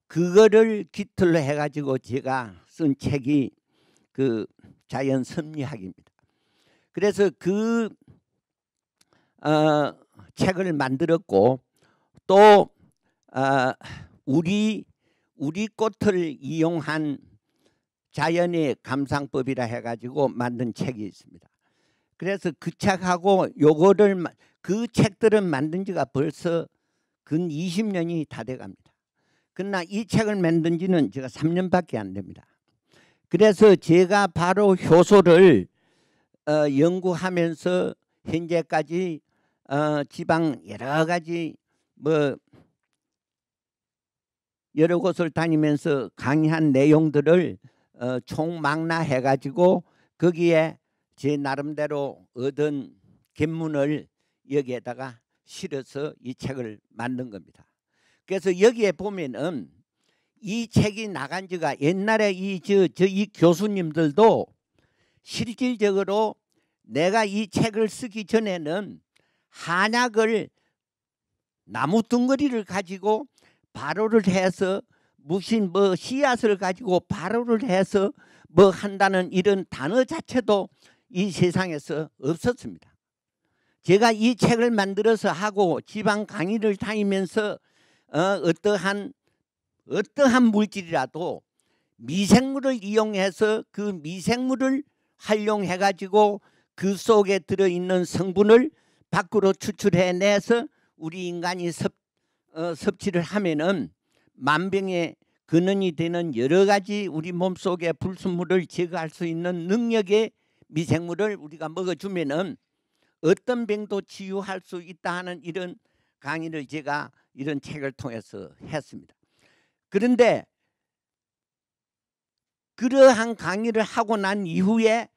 Speaker 1: 그거를 깃틀로 해가지고 제가 쓴 책이 그 자연 섭리학입니다. 그래서 그 어, 책을 만들었고 또 어, 우리 우리 꽃을 이용한 자연의 감상법이라 해가지고 만든 책이 있습니다. 그래서 그 책하고 요거를 그 책들은 만든 지가 벌써 근 20년이 다 돼갑니다. 그러나 이 책을 만든 지는 제가 3년밖에 안 됩니다. 그래서 제가 바로 효소를 어, 연구하면서 현재까지 어, 지방 여러 가지 뭐 여러 곳을 다니면서 강의한 내용들을 어, 총망라해 가지고 거기에 제 나름대로 얻은 견문을 여기에다가 실어서 이 책을 만든 겁니다. 그래서 여기에 보면은 이 책이 나간 지가 옛날에 이저이 저, 이 교수님들도 실질적으로 내가 이 책을 쓰기 전에는 한약을 나무 덩어리를 가지고 발효를 해서 무슨 뭐 씨앗을 가지고 발효를 해서 뭐 한다는 이런 단어 자체도 이 세상에서 없었습니다. 제가 이 책을 만들어서 하고 지방 강의를 다니면서 어, 어떠한 어떠한 물질이라도 미생물을 이용해서 그 미생물을 활용해 가지고 그 속에 들어 있는 성분을 밖으로 추출해내서 우리 인간이 섭, 어, 섭취를 하면은 만병의 근원이 되는 여러 가지 우리 몸속의 불순물을 제거할 수 있는 능력의 미생물을 우리가 먹어주면은 어떤 병도 치유할 수 있다 하는 이런 강의를 제가 이런 책을 통해서 했습니다. 그런데 그러한 강의를 하고 난 이후에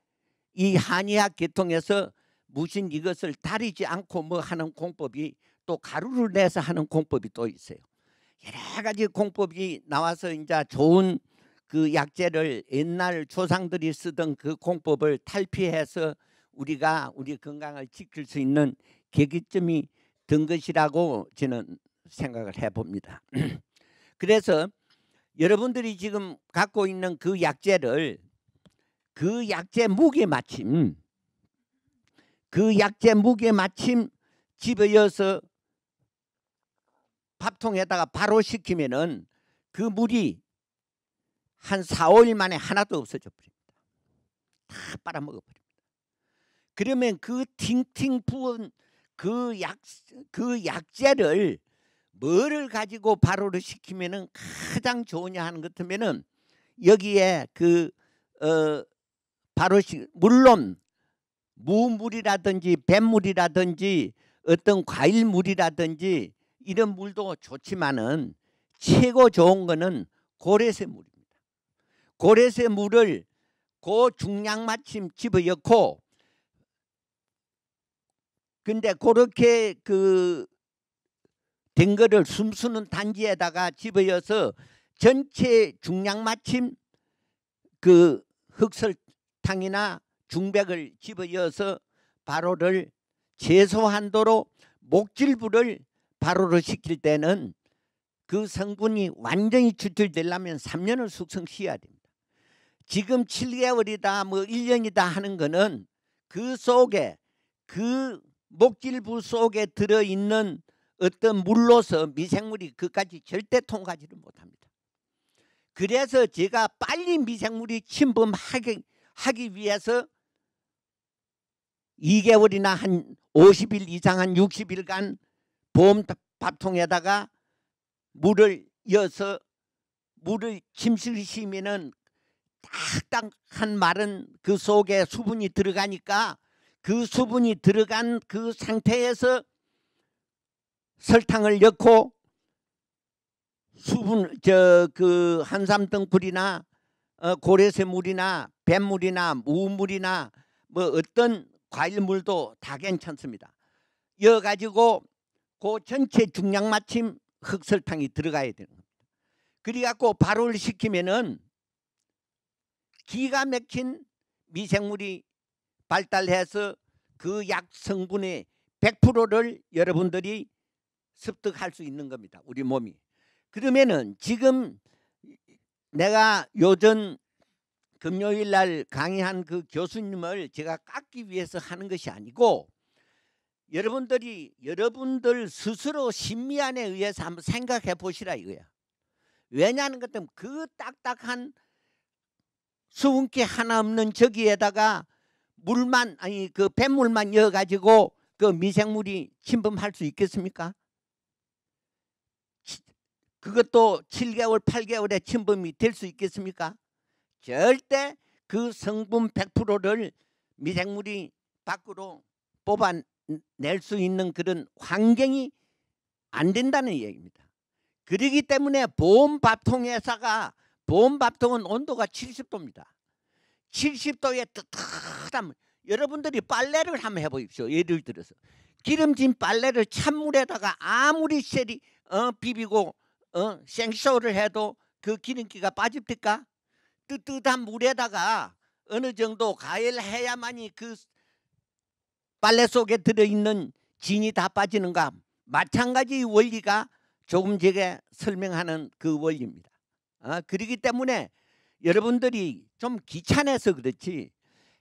Speaker 1: 이 한의학 계통에서 무슨 이것을 다리지 않고 뭐 하는 공법이 또 가루를 내서 하는 공법이 또 있어요. 여러 가지 공법이 나와서 이제 좋은 그 약재를 옛날 조상들이 쓰던 그 공법을 탈피해서 우리가 우리 건강을 지킬 수 있는 계기점이 된 것이라고 저는 생각을 해봅니다. 그래서 여러분들이 지금 갖고 있는 그 약재를 그 약재 무게 마침 그 약재 무게 마침 집에 여서 밥통에다가 바로 식히면은 그 물이 한 4, 5일 만에 하나도 없어져 버립니다. 다 빨아먹어 버립니다. 그러면 그 팅팅 부은 그 약, 그 약재를 뭐를 가지고 바로를 시키면은 가장 좋으냐 하는 것 같으면은 여기에 그 어, 바로시 물론 무물이라든지 뱀물이라든지 어떤 과일물이라든지 이런 물도 좋지만은 최고 좋은 거는 고래새 물입니다. 고래새 물을 고중량 마침 집어넣고 근데 그렇게 그된 거를 숨수는 단지에다가 집어여서 전체 중량 맞춤 그 흑설탕이나 중백을 집어여서 발효를 최소한도로 목질부를 발효를 시킬 때는 그 성분이 완전히 추출되려면 3년을 숙성시켜야 됩니다. 지금 7개월이다 뭐 1년이다 하는 거는 그 속에 그 목질부 속에 들어있는 어떤 물로서 미생물이 그까지 절대 통과지를 못합니다. 그래서 제가 빨리 미생물이 침범하기 하기 위해서 2개월이나 한 50일 이상 한 60일간 보험 밥통에다가 물을 이어서 물을 침실시면은 딱딱한 말은 그 속에 수분이 들어가니까 그 수분이 들어간 그 상태에서 설탕을 넣고 수분 저 그 한삼등불이나 어, 고래새 물이나 뱀물이나 무물이나 뭐 어떤 과일물도 다 괜찮습니다. 이 가지고 그 전체 중량 맞춤 흑설탕이 들어가야 되는 겁니다. 그래갖고 발효를 시키면은 기가 막힌 미생물이 발달해서 그 약 성분의 100%를 여러분들이 습득할 수 있는 겁니다. 우리 몸이. 그러면은 지금 내가 요전 금요일 날 강의한 그 교수님을 제가 깎기 위해서 하는 것이 아니고 여러분들이 여러분들 스스로 심리안에 의해서 한번 생각해 보시라 이거야. 왜냐하는 것 때문에 그 딱딱한 수분기 하나 없는 저기에다가 물만 아니 그 뱃물만 여어가지고 그 미생물이 침범할 수 있겠습니까? 그것도 7개월, 8개월의 침범이 될 수 있겠습니까? 절대 그 성분 100%를 미생물이 밖으로 뽑아낼 수 있는 그런 환경이 안 된다는 얘기입니다. 그러기 때문에 보온밥통 회사가 보온밥통은 온도가 70도입니다. 70도에 뜨뜻한 여러분들이 빨래를 한번 해보십시오. 예를 들어서 기름진 빨래를 찬물에다가 아무리 셀이 어, 비비고 어? 생쇼를 해도 그 기름기가 빠집니까? 뜨뜻한 물에다가 어느 정도 가열해야만이 그 빨래 속에 들어있는 진이 다 빠지는가 마찬가지 원리가 조금 제게 설명하는 그 원리입니다. 아, 그러기 때문에 여러분들이 좀 귀찮아서 그렇지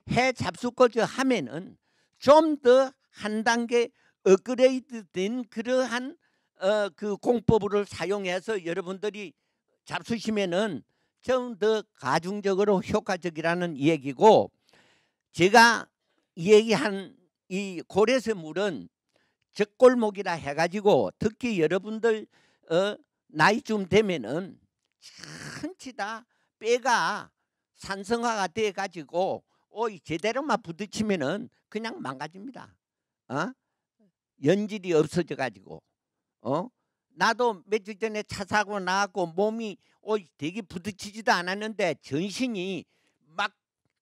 Speaker 1: 해잡수고저 하면은 좀 더 한 단계 업그레이드 된 그러한 어, 그 공법을 사용해서 여러분들이 잡수시면은 좀 더 가중적으로 효과적이라는 얘기고 제가 얘기한 이고래서 물은 적골목이라 해가지고 특히 여러분들 어, 나이쯤 되면은 천치다 빼가 산성화가 돼가지고 오이 제대로만 부딪히면은 그냥 망가집니다. 어? 연질이 없어져가지고 어? 나도 며칠 전에 차 사고 나고 왔 몸이 어 되게 부딪히지도 않았는데 전신이 막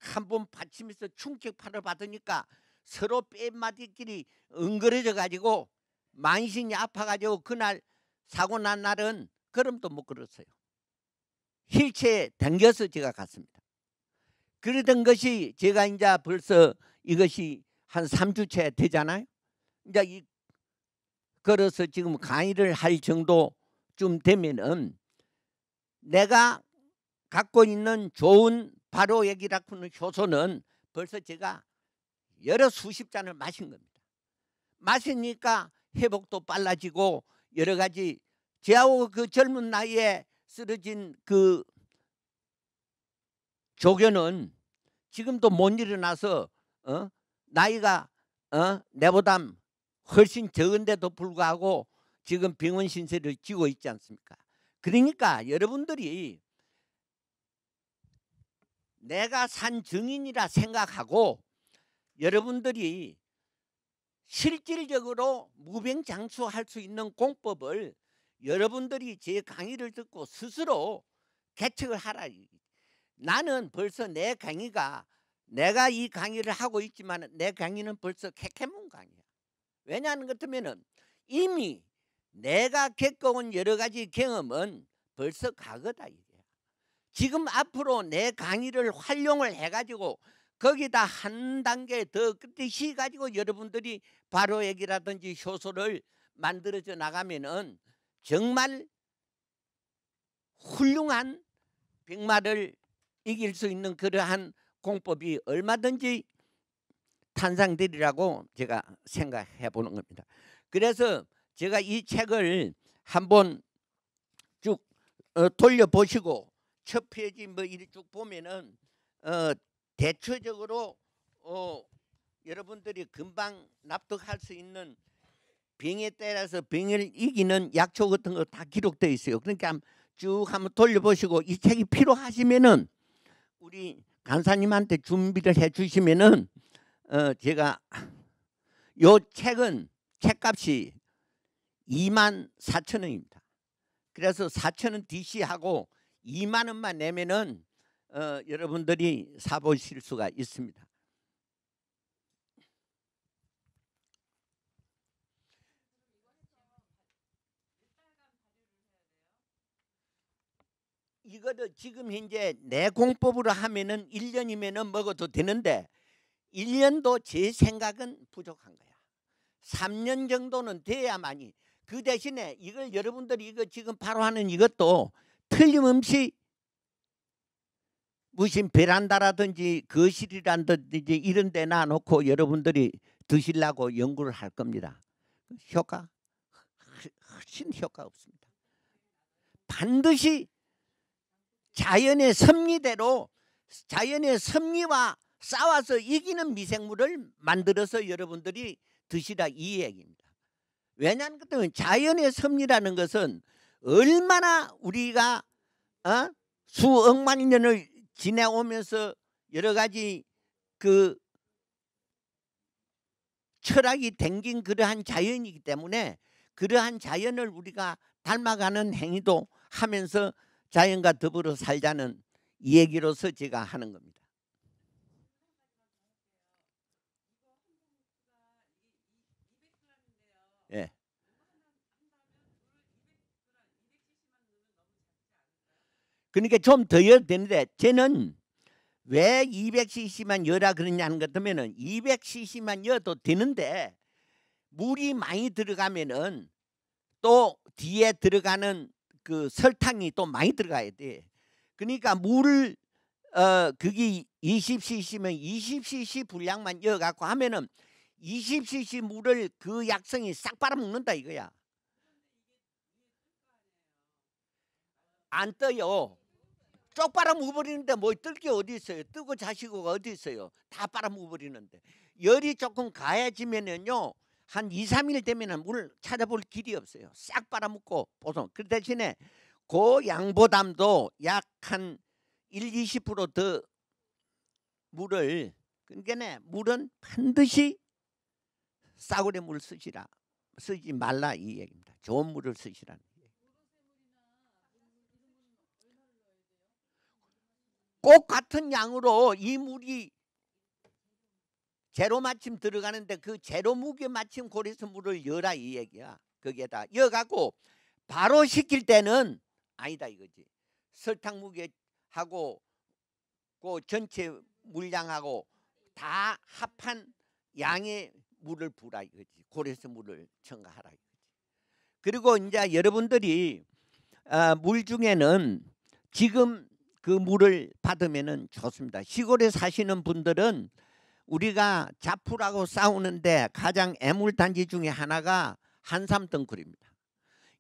Speaker 1: 한 번 받치면서 충격파를 받으니까 서로 뺨마디끼리 엉거려져 가지고 만신이 아파가지고 그날 사고 난 날은 걸음도 못 걸었어요. 휠체에 당겨서 제가 갔습니다. 그러던 것이 제가 이제 벌써 이것이 한 3주째 되잖아요. 이제 이 걸어서 지금 강의를 할 정도쯤 되면은 내가 갖고 있는 좋은 바로 얘기라는 효소는 벌써 제가 여러 수십 잔을 마신 겁니다. 마시니까 회복도 빨라지고 여러 가지 제하고 그 젊은 나이에 쓰러진 그 조교는 지금도 못 일어나서 어? 나이가 어? 내보담 훨씬 적은데도 불구하고 지금 병원 신세를 지고 있지 않습니까? 그러니까 여러분들이 내가 산 증인이라 생각하고 여러분들이 실질적으로 무병장수할 수 있는 공법을 여러분들이 제 강의를 듣고 스스로 개척을 하라. 나는 벌써 내 강의가 내가 이 강의를 하고 있지만 내 강의는 벌써 캐캐문 강의. 왜냐하면 그렇다면 이미 내가 겪어온 여러 가지 경험은 벌써 과거다 이게. 지금 앞으로 내 강의를 활용을 해가지고 거기다 한 단계 더 끝이 가지고 여러분들이 바로 얘기라든지 효소를 만들어져 나가면은 정말 훌륭한 백마를 이길 수 있는 그러한 공법이 얼마든지 탄상들이라고 제가 생각해 보는 겁니다. 그래서 제가 이 책을 한번 쭉 어, 돌려보시고 첫 페이지 뭐 이리 쭉 보면은 어, 대체적으로 어, 여러분들이 금방 납득할 수 있는 병에 따라서 병을 이기는 약초 같은 거 다 기록되어 있어요. 그러니까 쭉 한번 돌려보시고 이 책이 필요하시면은 우리 간사님한테 준비를 해주시면은 어, 제가 요 책은 책값이 2만 4천 원입니다. 그래서 4천 원 DC하고 2만 원만 내면은 어, 여러분들이 사보실 수가 있습니다. 이거를 지금 현재 내공법으로 하면은 1년이면은 먹어도 되는데 1년도 제 생각은 부족한 거야. 3년 정도는 돼야만이 그 대신에 이걸 여러분들이 이거 지금 바로 하는 이것도 틀림없이 무슨 베란다라든지 거실이라든지 이런 데 놔놓고 여러분들이 드시려고 연구를 할 겁니다. 그 효과? 훨씬 효과 없습니다. 반드시 자연의 섭리대로 자연의 섭리와 싸워서 이기는 미생물을 만들어서 여러분들이 드시라 이 얘기입니다. 왜냐하면 그 자연의 섭리라는 것은 얼마나 우리가 어? 수억만 년을 지내오면서 여러 가지 그 철학이 댕긴 그러한 자연이기 때문에 그러한 자연을 우리가 닮아가는 행위도 하면서 자연과 더불어 살자는 얘기로서 제가 하는 겁니다. 그러니까 좀 더 열야 되는데 쟤는 왜 200cc만 여라 그러냐 는것 때문에는 200cc만 여도 되는데 물이 많이 들어가면은 또 뒤에 들어가는 그 설탕이 또 많이 들어가야 돼. 그러니까 물을 어 그게 20cc면 20cc 분량만 여갖고 하면은 20cc 물을 그 약성이 싹 빨아먹는다 이거야. 안 떠요. 쪽빨아먹버리는데뭐 뜰 게 어디 있어요. 뜨고 자시고가 어디 있어요. 다빨아먹버리는데 열이 조금 가해지면은요. 한 2, 3일 되면 물 찾아볼 길이 없어요. 싹 빨아먹고 보통. 그 대신에 그 양보담도 약 한 1, 20%더 물을 그러니까 물은 반드시 싸구려 물 쓰시라. 쓰지 말라 이 얘기입니다. 좋은 물을 쓰시라 꼭 같은 양으로 이 물이 제로 마침 들어가는데 그 제로 무게 마침 고리에서 물을 열라이 얘기야. 거기에다 여갖고 바로 식힐 때는 아니다 이거지. 설탕 무게하고 그 전체 물량하고 다 합한 양의 물을 부라 이거지. 고리에서 물을 첨가하라 이거지. 그리고 이제 여러분들이 아, 물 중에는 지금 그 물을 받으면 좋습니다. 시골에 사시는 분들은 우리가 자푸라고 싸우는데 가장 애물 단지 중에 하나가 한삼 덩굴입니다.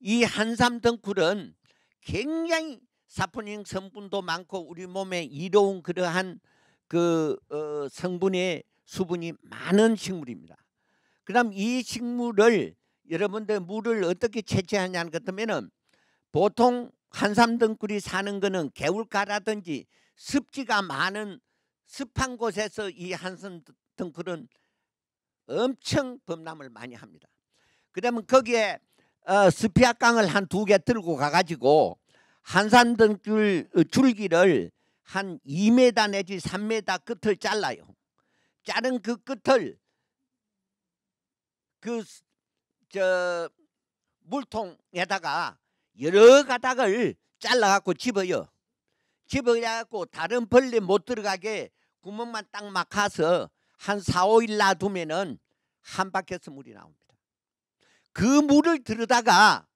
Speaker 1: 이 한삼 덩굴은 굉장히 사포닌 성분도 많고 우리 몸에 이로운 그러한 그 어, 성분의 수분이 많은 식물입니다. 그다음이 식물을 여러분들 물을 어떻게 채취하냐는 것하면은 보통 한삼등굴이 사는 거는 개울가라든지 습지가 많은 습한 곳에서 이 한삼등굴은 엄청 범람을 많이 합니다. 그러면 거기에 어, 스피아깡을 한 두 개 들고 가가지고 한산등굴 어, 줄기를 한 2m 내지 3m 끝을 잘라요. 자른 그 끝을 그 저 물통에다가 여러 가닥을 잘라갖고 집어요. 집어갖고 다른 벌레 못 들어가게 구멍만 딱 막아서 한 4, 5일 놔두면은 한 바퀴에서 물이 나옵니다. 그 물을 들여다가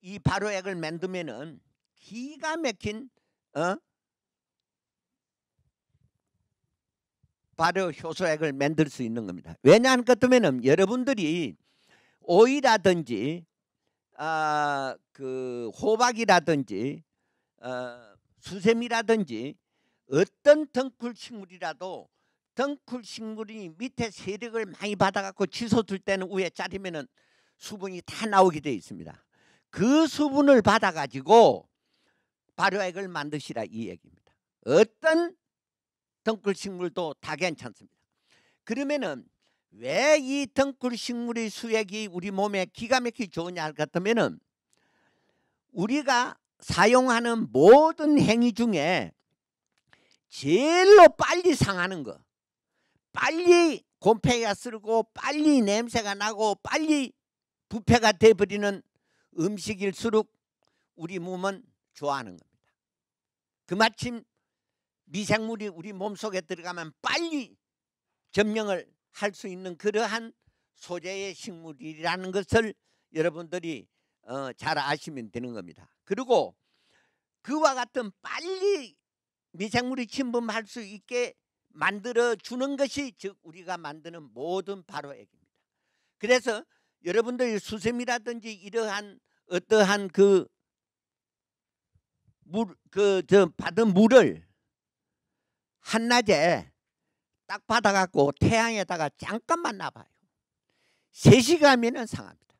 Speaker 1: 이 바로액을 만들면은 기가 막힌 어? 바로 효소액을 만들 수 있는 겁니다. 왜냐하면 그때면은 여러분들이 오이라든지 아, 그 호박이라든지 어, 수세미라든지 어떤 덩쿨 식물이라도 덩쿨 식물이 밑에 세력을 많이 받아갖고 치솟을 때는 위에 자리면은 수분이 다 나오게 되어 있습니다. 그 수분을 받아가지고 발효액을 만드시라 이 얘기입니다. 어떤 덩굴 식물도 다 괜찮습니다. 그러면은 왜이 덩굴 식물의 수액이 우리 몸에 기가 막히 좋으냐 할 같으면은 우리가 사용하는 모든 행위 중에 제일로 빨리 상하는 거 빨리 곰팡이가 쓰고 빨리 냄새가 나고 빨리 부패가 돼버리는 음식일수록 우리 몸은 좋아하는 겁니다. 그마침 미생물이 우리 몸속에 들어가면 빨리 점령을 할수 있는 그러한 소재의 식물이라는 것을 여러분들이 어, 잘 아시면 되는 겁니다. 그리고 그와 같은 빨리 미생물이 침범할 수 있게 만들어 주는 것이 즉 우리가 만드는 모든 바로액입니다. 그래서 여러분들 수세미라든지 이러한 어떠한 그 물, 그, 저, 받은 물을 한낮에 딱 받아갖고 태양에다가 잠깐만 놔봐요. 3시간이면 상합니다.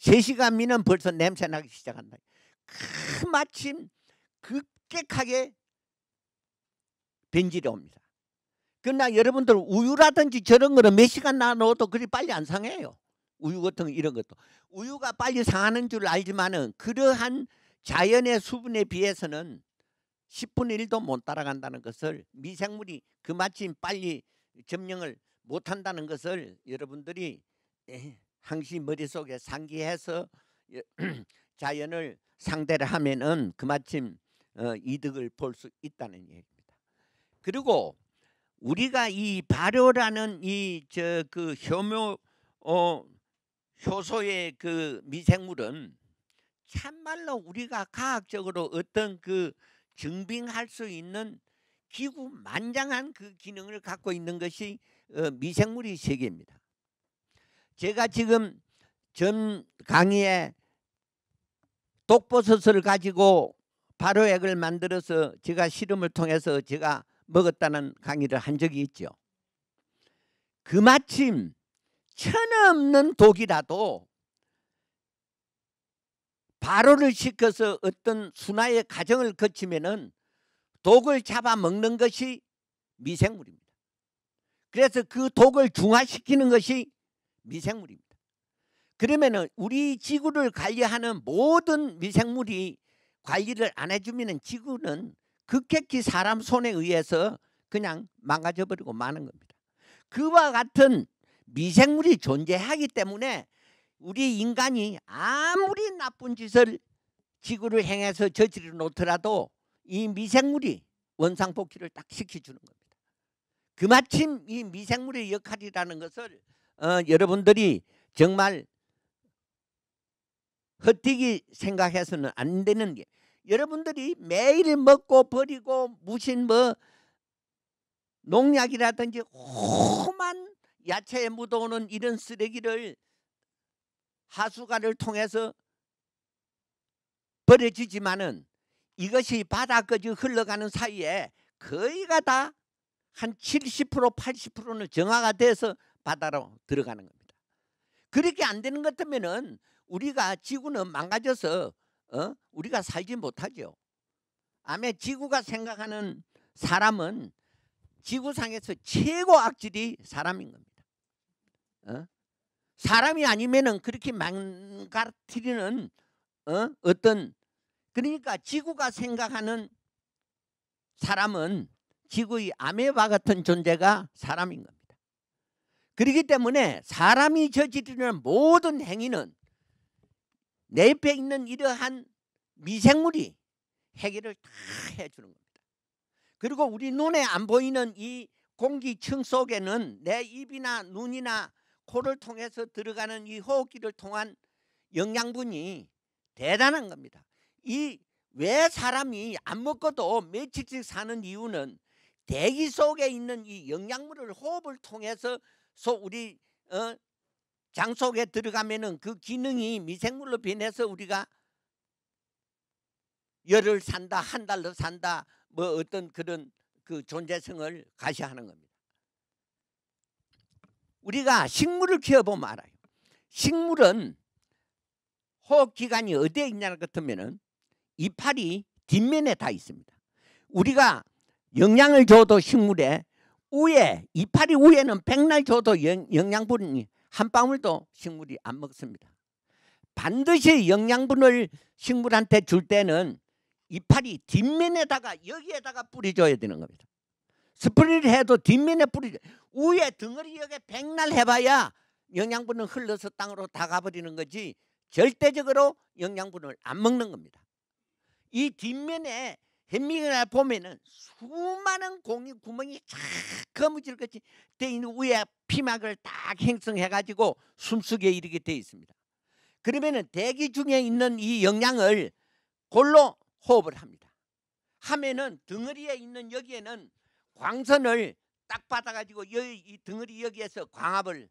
Speaker 1: 3시간이면 벌써 냄새나기 시작한다. 그 마침 급격하게 변질이 옵니다. 그러나 여러분들 우유라든지 저런 거는 몇 시간 나눠도 그리 빨리 안 상해요. 우유 같은 이런 것도. 우유가 빨리 상하는 줄 알지만은 그러한 자연의 수분에 비해서는 10분의 1도 못 따라간다는 것을 미생물이 그마침 빨리 점령을 못한다는 것을 여러분들이 항시 머릿속에 상기해서 자연을 상대를 하면은 그마침 어, 이득을 볼 수 있다는 얘기입니다. 그리고 우리가 이 발효라는 이 저 그 효묘 어 효소의 그 미생물은 참말로 우리가 과학적으로 어떤 그 증빙할 수 있는 기구 만장한 그 기능을 갖고 있는 것이 어, 미생물의 세계입니다. 제가 지금 전 강의에 독버섯을 가지고 발효액을 만들어서 제가 실험을 통해서 제가 먹었다는 강의를 한 적이 있죠. 그마침 천없는 독이라도 발효를 시켜서 어떤 순화의 과정을 거치면은 독을 잡아먹는 것이 미생물입니다. 그래서 그 독을 중화시키는 것이 미생물입니다. 그러면은 우리 지구를 관리하는 모든 미생물이 관리를 안 해주면은 지구는 극격히 사람 손에 의해서 그냥 망가져버리고 마는 겁니다. 그와 같은 미생물이 존재하기 때문에 우리 인간이 아무리 나쁜 짓을 지구를 행해서 저지르 놓더라도 이 미생물이 원상복귀를 딱 시켜주는 겁니다. 그마침 이 미생물의 역할이라는 것을 어, 여러분들이 정말 헛되이 생각해서는 안 되는 게 여러분들이 매일 먹고 버리고 무슨 뭐 농약이라든지 험한 야채에 묻어오는 이런 쓰레기를 하수관을 통해서 버려지지만은 이것이 바닥까지 흘러가는 사이에 거의가 다 한 70% 80%는 정화가 돼서 바다로 들어가는 겁니다. 그렇게 안 되는 것때문에는 우리가 지구는 망가져서 어? 우리가 살지 못하죠. 아에 지구가 생각하는 사람은 지구상에서 최고 악질이 사람인 겁니다. 어? 사람이 아니면은 그렇게 망가뜨리는 어? 어떤 그러니까 지구가 생각하는 사람은 지구의 아메바 같은 존재가 사람인 겁니다. 그렇기 때문에 사람이 저지르는 모든 행위는 내 옆에 있는 이러한 미생물이 해결을 다 해주는 겁니다. 그리고 우리 눈에 안 보이는 이 공기층 속에는 내 입이나 눈이나 코를 통해서 들어가는 이 호흡기를 통한 영양분이 대단한 겁니다. 이 왜 사람이 안 먹고도 며칠씩 사는 이유는 대기 속에 있는 이 영양분을 호흡을 통해서 소 우리 어, 장 속에 들어가면은 그 기능이 미생물로 변해서 우리가 열흘 산다 한 달로 산다 뭐 어떤 그런 그 존재성을 가시하는 겁니다. 우리가 식물을 키워보면 알아요. 식물은 호흡기관이 어디에 있냐 같으면 이파리 뒷면에 다 있습니다. 우리가 영양을 줘도 식물에 위에 이파리 위에는 백날 줘도 영양분이 한 방울도 식물이 안 먹습니다. 반드시 영양분을 식물한테 줄 때는 이파리 뒷면에다가 여기에다가 뿌려줘야 되는 겁니다. 스프링을 해도 뒷면에 뿌리 위에 덩어리 역에 백날 해봐야 영양분은 흘러서 땅으로 다 가버리는 거지 절대적으로 영양분을 안 먹는 겁니다. 이 뒷면에 현미경을 보면은 수많은 공이 구멍이 쫙거무질것이돼 있는 위에 피막을 딱 형성해가지고 숨쉬게 이르게 돼 있습니다. 그러면은 대기 중에 있는 이 영양을 골로 호흡을 합니다. 하면은 덩어리에 있는 여기에는 광선을 딱 받아가지고 이 등을이 여기에서 광합을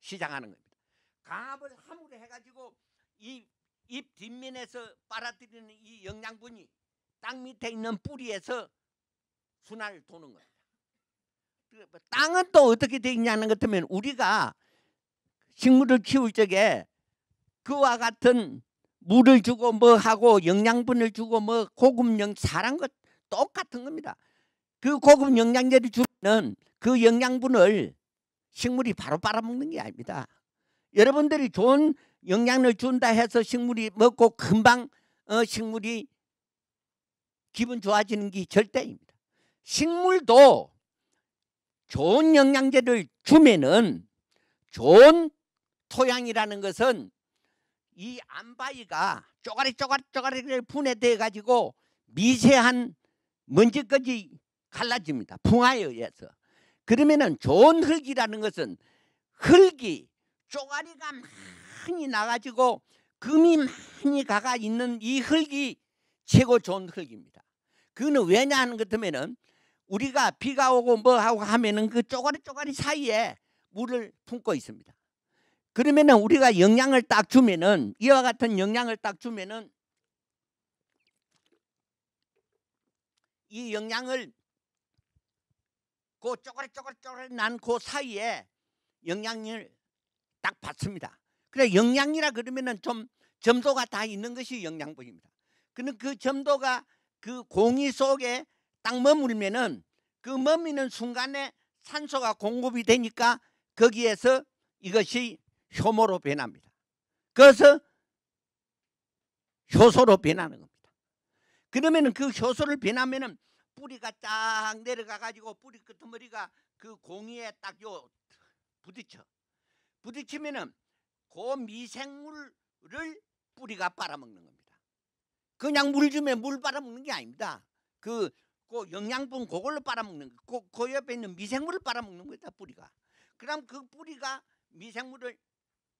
Speaker 1: 시작하는 겁니다. 광합을 함으로 해가지고 이 잎 뒷면에서 빨아들이는 이 영양분이 땅 밑에 있는 뿌리에서 순환을 도는 겁니다. 그 뭐 땅은 또 어떻게 되어 있냐는 것 하면 우리가 식물을 키울 적에 그와 같은 물을 주고 뭐 하고 영양분을 주고 뭐 고급령 사란 것 똑같은 겁니다. 그 고급 영양제를 주면그 영양분을 식물이 바로 빨아먹는 게 아닙니다. 여러분들이 좋은 영양을 준다 해서 식물이 먹고 금방 어, 식물이 기분 좋아지는 게 절대입니다. 식물도 좋은 영양제를 주면은 좋은 토양이라는 것은 이 암바이가 쪼가리 쪼가리 쪼가리를 분해돼 가지고 미세한 먼지까지 갈라집니다. 풍화에 의해서. 그러면은 좋은 흙이라는 것은 흙이 쪼가리가 많이 나가지고 금이 많이 가가 있는 이 흙이 최고 좋은 흙입니다. 그거는 왜냐 하는 것 때문에는 우리가 비가 오고 뭐 하고 하면은 그 쪼가리 쪼가리 사이에 물을 품고 있습니다. 그러면은 우리가 영양을 딱 주면은 이와 같은 영양을 딱 주면은 이 영양을 그 쪼그리쪼그리쪼그리 난그 사이에 영양을 딱 받습니다. 그래 영양이라 그러면은 좀 점도가 다 있는 것이 영양분입니다. 그는 그 점도가 그 공이 속에 딱 머물면은 그 머무는 순간에 산소가 공급이 되니까 거기에서 이것이 효모로 변합니다. 그래서 효소로 변하는 겁니다. 그러면은 그 효소를 변하면은 뿌리가 쫙 내려가 가지고 뿌리 끝머리가 그 공이에 딱 요 부딪혀. 부딪히면은 그 미생물을 뿌리가 빨아먹는 겁니다. 그냥 물 주면 물 빨아먹는 게 아닙니다. 그, 그 영양분 그걸로 빨아먹는 거. 그, 그 옆에 있는 미생물을 빨아먹는 거다 뿌리가. 그럼 그 뿌리가 미생물을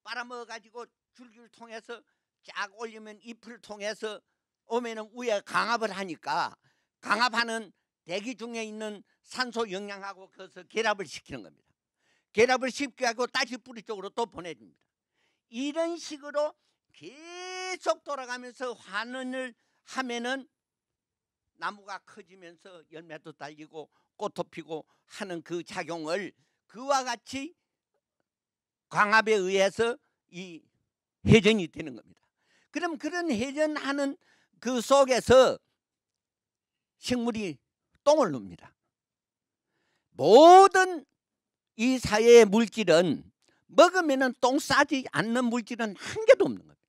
Speaker 1: 빨아먹어 가지고 줄기를 통해서 쫙 올리면 잎을 통해서 오면은 위에 강압을 하니까 강압하는 대기 중에 있는 산소 영양하고 그것을 결합을 시키는 겁니다. 결합을 쉽게 하고 다시 뿌리 쪽으로 또 보내줍니다. 이런 식으로 계속 돌아가면서 환원을 하면은 나무가 커지면서 열매도 달리고 꽃도 피고 하는 그 작용을 그와 같이 광합에 의해서 이 회전이 되는 겁니다. 그럼 그런 회전하는 그 속에서 식물이 똥을 눕니다. 모든 이 사회의 물질은 먹으면 똥 싸지 않는 물질은 한 개도 없는 겁니다.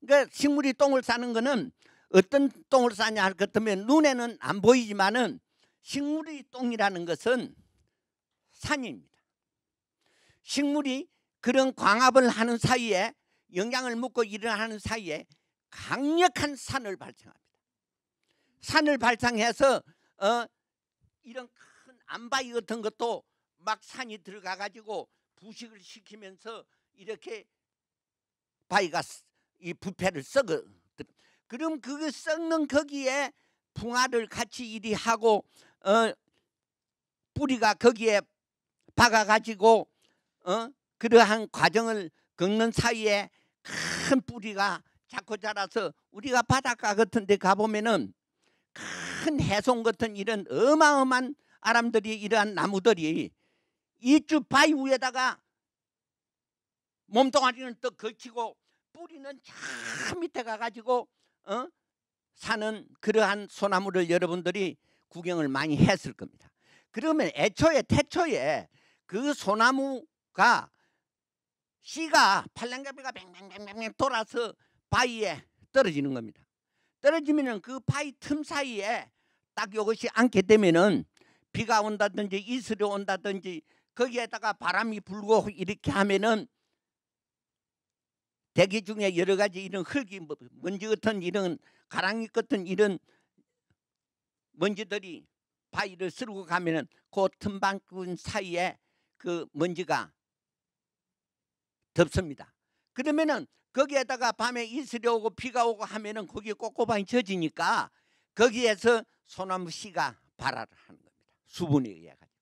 Speaker 1: 그러니까 식물이 똥을 싸는 거는 어떤 똥을 싸냐 할것 때문에 눈에는 안 보이지만은 식물의 똥이라는 것은 산입니다. 식물이 그런 광합을 하는 사이에 영양을 묻고 일을 하는 사이에 강력한 산을 발생합니다. 산을 발상해서 어, 이런 큰안바위 같은 것도 막 산이 들어가 가지고 부식을 시키면서 이렇게 바위가 이 부패를 썩어 그럼 그거 썩는 거기에 풍아를 같이 이리 하고 어, 뿌리가 거기에 박아 가지고 어, 그러한 과정을 겪는 사이에 큰 뿌리가 자꾸 자라서 우리가 바닷가 같은 데 가보면은 큰 해송 같은 이런 어마어마한 아람들이 이러한 나무들이 이주 바위 위에다가 몸뚱아리는 또 걸치고 뿌리는 차 밑에 가가지고 어? 사는 그러한 소나무를 여러분들이 구경을 많이 했을 겁니다. 그러면 애초에 태초에 그 소나무가 씨가 팔랑개비가 뱅뱅뱅뱅 돌아서 바위에 떨어지는 겁니다. 떨어지면은 그 바위 틈 사이에 딱 이것이 앉게 되면은 비가 온다든지 이슬이 온다든지 거기에다가 바람이 불고 이렇게 하면은 대기 중에 여러 가지 이런 흙이 뭐 먼지 같은 이런 가랑이 같은 이런 먼지들이 바위를 쓸고 가면은 그 틈방군 사이에 그 먼지가 덥습니다. 그러면은 거기에다가 밤에 이슬이 오고 비가 오고 하면은 거기 꼬꼬방이 젖으니까 거기에서 소나무 씨가 발화를 하는 겁니다. 수분에 의해 가지고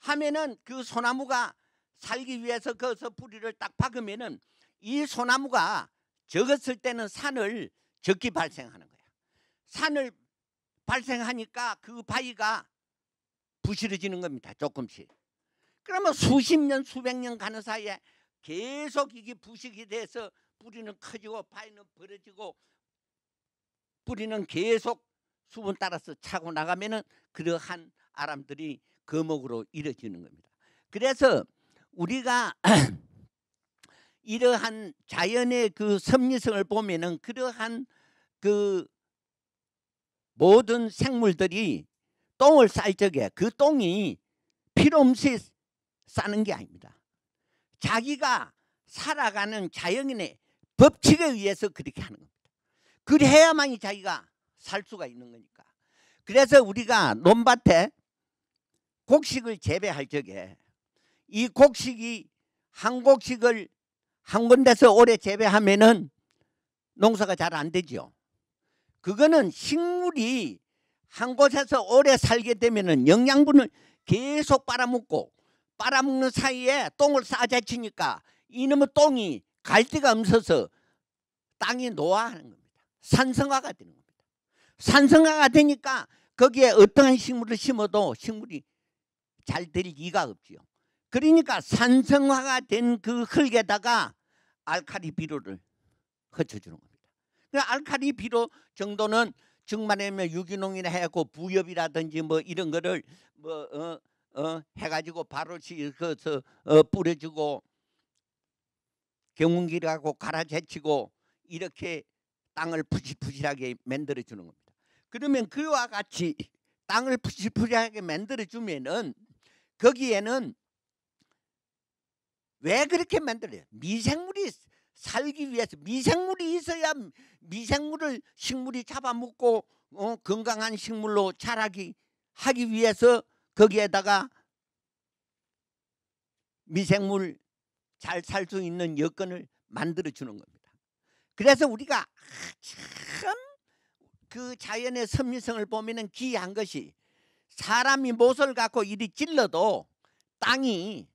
Speaker 1: 하면은 그 소나무가 살기 위해서 거기서 뿌리를 딱 박으면은 이 소나무가 적었을 때는 산을 적기 발생하는 거야. 산을 발생하니까 그 바위가 부실해지는 겁니다. 조금씩. 그러면 수십 년 수백 년 가는 사이에 계속 이게 부식이 돼서 뿌리는 커지고 파이는 벌어지고 뿌리는 계속 수분 따라서 차고 나가면은 그러한 아람들이 거목으로 이어지는 겁니다. 그래서 우리가 이러한 자연의 그 섭리성을 보면은 그러한 그 모든 생물들이 똥을 쌀 적에 그 똥이 필요 없이 싸는 게 아닙니다. 자기가 살아가는 자연인의 법칙에 의해서 그렇게 하는 겁니다. 그래야만이 자기가 살 수가 있는 거니까. 그래서 우리가 논밭에 곡식을 재배할 적에 이 곡식이 한 곡식을 한 군데서 오래 재배하면은 농사가 잘 안 되죠. 그거는 식물이 한 곳에서 오래 살게 되면은 영양분을 계속 빨아먹고 빨아먹는 사이에 똥을 싸제치니까 이놈의 똥이 갈 데가 없어서 땅이 노화하는 겁니다. 산성화가 되는 겁니다. 산성화가 되니까 거기에 어떠한 식물을 심어도 식물이 잘될 리가 없지요. 그러니까 산성화가 된 그 흙에다가 알카리 비료를 흩어주는 겁니다. 그 알카리 비료 정도는 정만이면 뭐 유기농이나 해고 부엽이라든지 뭐 이런 거를 뭐 어, 어, 해가지고 발을 씻어서 그, 어, 뿌려주고 경운기라고 갈아제치고 이렇게 땅을 푸실푸실하게 만들어주는 겁니다. 그러면 그와 같이 땅을 푸실푸실하게 만들어주면은 거기에는 왜 그렇게 만들어요? 미생물이 살기 위해서 미생물이 있어야 미생물을 식물이 잡아먹고 어, 건강한 식물로 자라기 하기 위해서 거기에다가 미생물 잘 살 수 있는 여건을 만들어 주는 겁니다. 그래서 우리가 참 그 자연의 섬유성을 보면은 기이한 것이 사람이 못을 갖고 이리 찔러도 땅이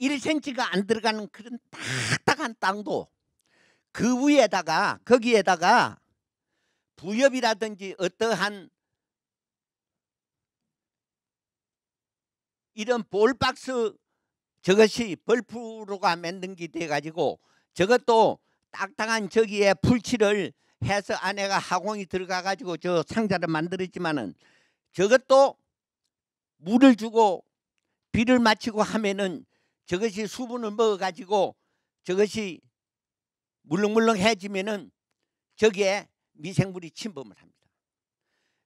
Speaker 1: 1cm가 안 들어가는 그런 딱딱한 땅도 그 위에다가 거기에다가 부엽이라든지 어떠한 이런 볼박스 저것이 벌프로가 만든 게 돼가지고 저것도 딱딱한 저기에 풀칠을 해서 아내가 하공이 들어가가지고 저 상자를 만들었지만은 저것도 물을 주고 비를 맞히고 하면은 저것이 수분을 먹어가지고 저것이 물렁물렁해지면은 저기에 미생물이 침범을 합니다.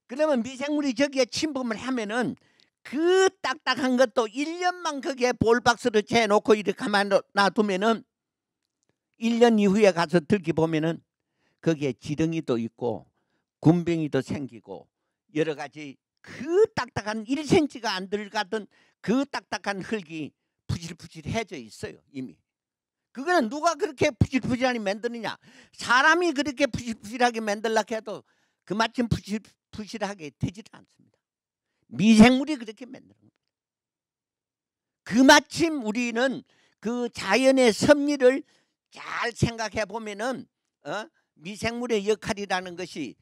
Speaker 1: 그러면 미생물이 저기에 침범을 하면은 그 딱딱한 것도 1년만 거기에 볼박스를 채놓고 이렇게 가만 놔두면은 1년 이후에 가서 들기 보면은 거기에 지렁이도 있고 군뱅이도 생기고 여러 가지 그 딱딱한 1cm가 안 들어가던 그 딱딱한 흙이 부질부질해져 있어요 이미 그거는 누가 그렇게 부질부질하게 만드느냐 사람이 그렇게 부질부질하게 만들라 해도 그마침 부질부질하게 되지 않습니다 미생물이 그렇게 만드는 겁니다. 그 마침 우리는 그 자연의 섭리를 잘 생각해 보면은 어? 미생물의 역할이라는 것이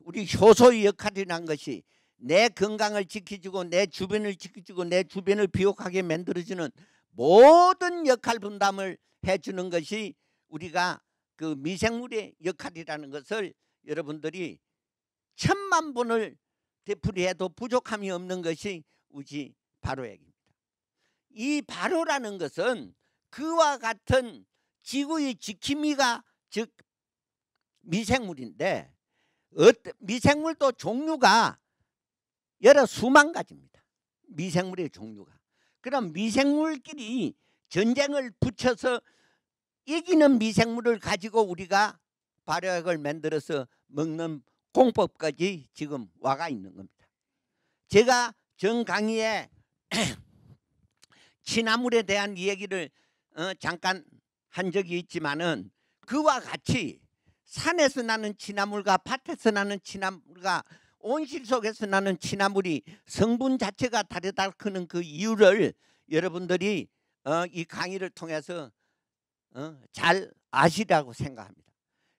Speaker 1: 우리 효소의 역할이라는 것이 내 건강을 지켜주고 내 주변을 지켜주고 내 주변을 비옥하게 만들어주는 모든 역할 분담을 해주는 것이 우리가 그 미생물의 역할이라는 것을 여러분들이 천만 번을 되풀이해도 부족함이 없는 것이 우지 바로에게입니다. 이 바로라는 것은 그와 같은 지구의 지킴이가 즉 미생물인데 미생물도 종류가 여러 수만 가지입니다. 미생물의 종류가. 그럼 미생물끼리 전쟁을 붙여서 이기는 미생물을 가지고 우리가 발효액을 만들어서 먹는 공법까지 지금 와가 있는 겁니다. 제가 전 강의에 친화물에 대한 이야기를 어, 잠깐 한 적이 있지만은 그와 같이 산에서 나는 친화물과 밭에서 나는 친화물과 온실 속에서 나는 친화물이 성분 자체가 다르다 하는 그 이유를 여러분들이 어, 이 강의를 통해서 어, 잘 아시라고 생각합니다.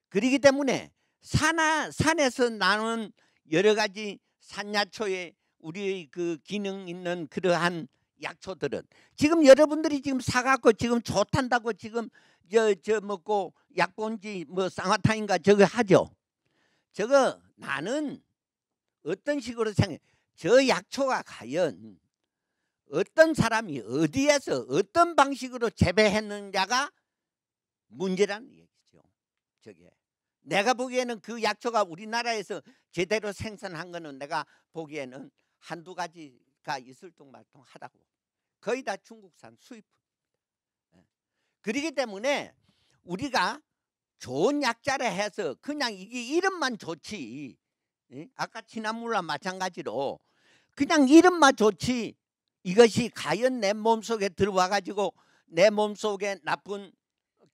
Speaker 1: 그러기 때문에 산하, 산에서 나는 여러 가지 산야초의 우리의 그 기능 있는 그러한 약초들은 지금 여러분들이 지금 사갖고 지금 좋단다고 지금 저, 저 먹고 약본지 뭐 쌍화탕인가 저거 하죠. 저거 나는 어떤 식으로 생각해. 저 약초가 과연 어떤 사람이 어디에서 어떤 방식으로 재배했느냐가 문제라는 얘기죠. 저게. 내가 보기에는 그 약초가 우리나라에서 제대로 생산한 거는 내가 보기에는 한두 가지가 있을동말통 하다고 거의 다 중국산 수입품 예. 그러기 때문에 우리가 좋은 약자라 해서 그냥 이게 이름만 좋지 아까 진나물과 마찬가지로 그냥 이름만 좋지 이것이 과연 내 몸속에 들어와 가지고 내 몸속에 나쁜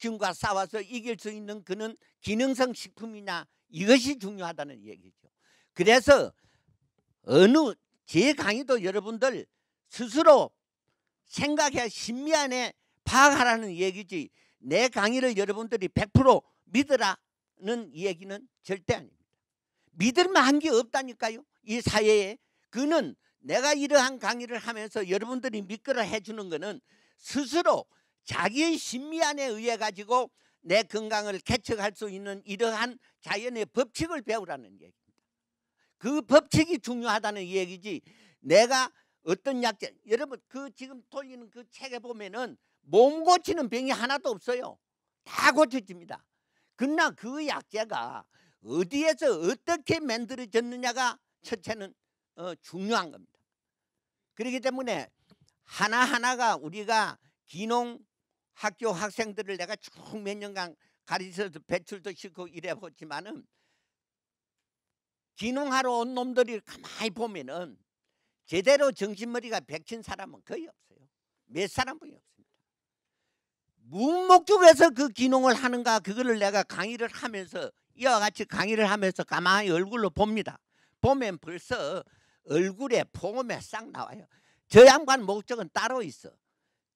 Speaker 1: 균과 싸워서 이길 수 있는 그는 기능성 식품이냐 이것이 중요하다는 얘기죠. 그래서 어느 제 강의도 여러분들 스스로 생각해 심미 안에 파악하라는 얘기지 내 강의를 여러분들이 100% 믿으라는 얘기는 절대 아닙니다. 믿을 만한 게 없다니까요. 이 사회에 그는 내가 이러한 강의를 하면서 여러분들이 미끄러 해주는 것은 스스로 자기의 심미안에 의해 가지고 내 건강을 개척할 수 있는 이러한 자연의 법칙을 배우라는 얘기입니다. 그 법칙이 중요하다는 얘기지 내가 어떤 약재 여러분 그 지금 돌리는 그 책에 보면은 몸 고치는 병이 하나도 없어요. 다 고쳐집니다. 그러나 그 약재가 어디에서 어떻게 만들어졌느냐가 첫째는 어, 중요한 겁니다. 그렇기 때문에 하나하나가 우리가 기농 학교 학생들을 내가 쭉 몇 년간 가르쳐서 배출도 시키고 이래보지만은기능하러온 놈들이 가만히 보면은 제대로 정신머리가 백친 사람은 거의 없어요. 몇 사람뿐이 없습니다. 무슨 목적에서 그기능을 하는가 그거를 내가 강의를 하면서 이와 같이 강의를 하면서 가만히 얼굴로 봅니다. 보면 벌써 얼굴에 폼에 싹 나와요. 저 양반 목적은 따로 있어.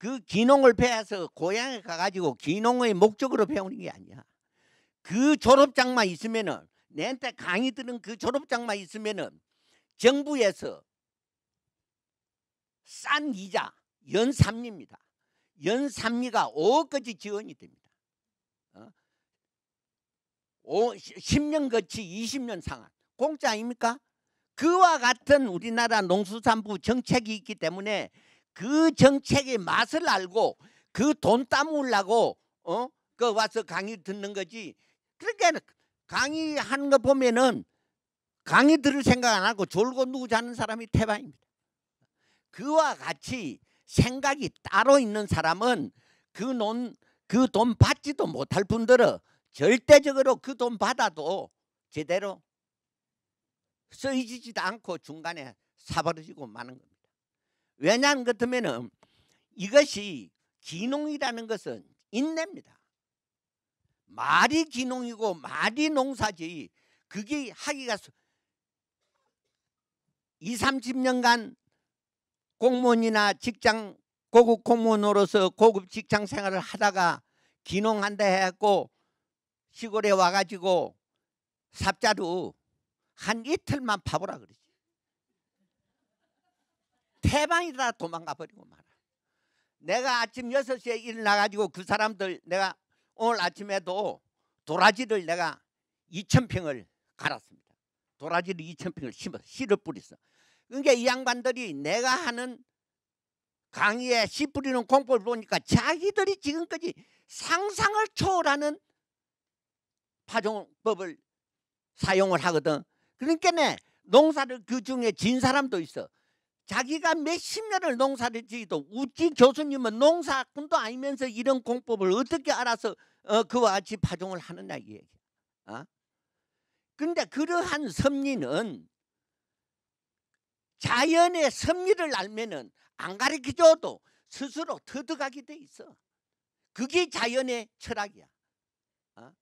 Speaker 1: 그 기농을 배워서 고향에 가가지고 기농의 목적으로 배우는 게 아니야. 그 졸업장만 있으면은 내한테 강의 들은 그 졸업장만 있으면은 정부에서 싼 이자 연삼리입니다. 연삼리가 5억까지 지원이 됩니다. 어? 5, 10년 거치 20년 상한 공짜 아닙니까? 그와 같은 우리나라 농수산부 정책이 있기 때문에 그 정책의 맛을 알고 그 돈 따먹으려고 어? 그 와서 강의 듣는 거지. 그러니까 강의 하는 거 보면은 강의 들을 생각 안 하고 졸고 누구 자는 사람이 태반입니다. 그와 같이 생각이 따로 있는 사람은 그 논 그 돈 받지도 못할 분들은 절대적으로 그 돈 받아도 제대로 쓰이지도 않고 중간에 사버려지고 마는 겁니다. 왜냐하면 그렇다면 이것이 기농이라는 것은 인내입니다. 말이 기농이고 말이 농사지 그게 하기가 2, 30년간 공무원이나 직장 고급 공무원으로서 고급 직장 생활을 하다가 기농한다 해갖고 시골에 와가지고 삽자루 한 이틀만 파보라 그러지. 태방이다 도망가 버리고 말아. 내가 아침 6시에 일어나가지고 그 사람들 내가 오늘 아침에도 도라지를 내가 2천평을 갈았습니다. 도라지를 2천평을 심어서 씨를 뿌렸어. 그러니까 이 양반들이 내가 하는 강의에 씨 뿌리는 공법을 보니까 자기들이 지금까지 상상을 초월하는 파종법을 사용을 하거든. 그러니까 내 농사를 그 중에 진 사람도 있어. 자기가 몇 십 년을 농사를 지도 우찌 교수님은 농사꾼도 아니면서 이런 공법을 어떻게 알아서 어, 그와 같이 파종을 하느냐 이 얘기야. 어? 근데 그러한 섭리는 자연의 섭리를 알면은 안 가르쳐줘도 스스로 터득하게 돼 있어. 그게 자연의 철학이야. 어?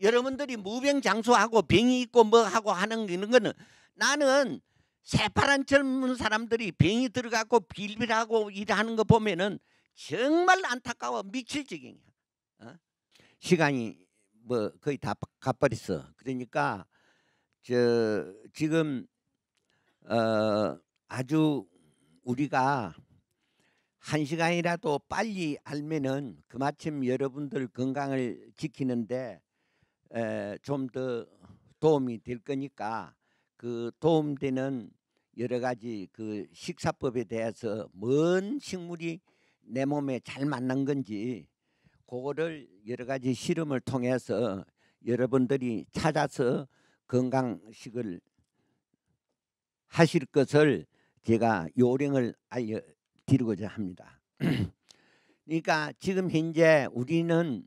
Speaker 1: 여러분들이 무병장수하고 병이 있고 뭐하고 하는 이런 거는 나는 새파란 젊은 사람들이 병이 들어가고 빌빌하고 일하는 거 보면은 정말 안타까워 미칠 지경이야. 어? 시간이 뭐 거의 다 가버렸어. 그러니까 저 지금 어 아주 우리가 한 시간이라도 빨리 알면은 그마침 여러분들 건강을 지키는데 좀 더 도움이 될 거니까 그 도움되는 여러 가지 그 식사법에 대해서 뭔 식물이 내 몸에 잘 맞는 건지 그거를 여러 가지 실험을 통해서 여러분들이 찾아서 건강식을 하실 것을 제가 요령을 알려드리고자 합니다. 그러니까 지금 현재 우리는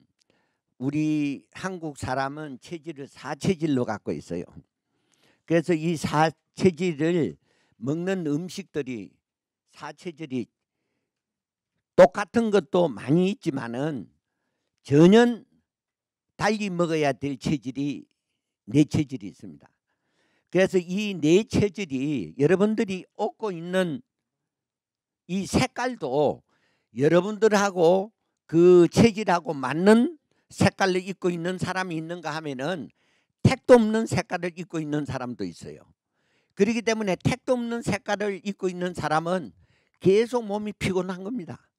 Speaker 1: 우리 한국 사람은 체질을 사체질로 갖고 있어요. 그래서 이 사체질을 먹는 음식들이 사체질이 똑같은 것도 많이 있지만은 전혀 달리 먹어야 될 체질이 내 네 체질이 있습니다. 그래서 이내 네 체질이 여러분들이 얻고 있는 이 색깔도 여러분들하고 그 체질하고 맞는 색깔을 입고 있는 사람이 있는가 하면은 택도 없는 색깔을 입고 있는 사람도 있어요. 그렇기 때문에 택도 없는 색깔을 입고 있는 사람은 계속 몸이 피곤한 겁니다.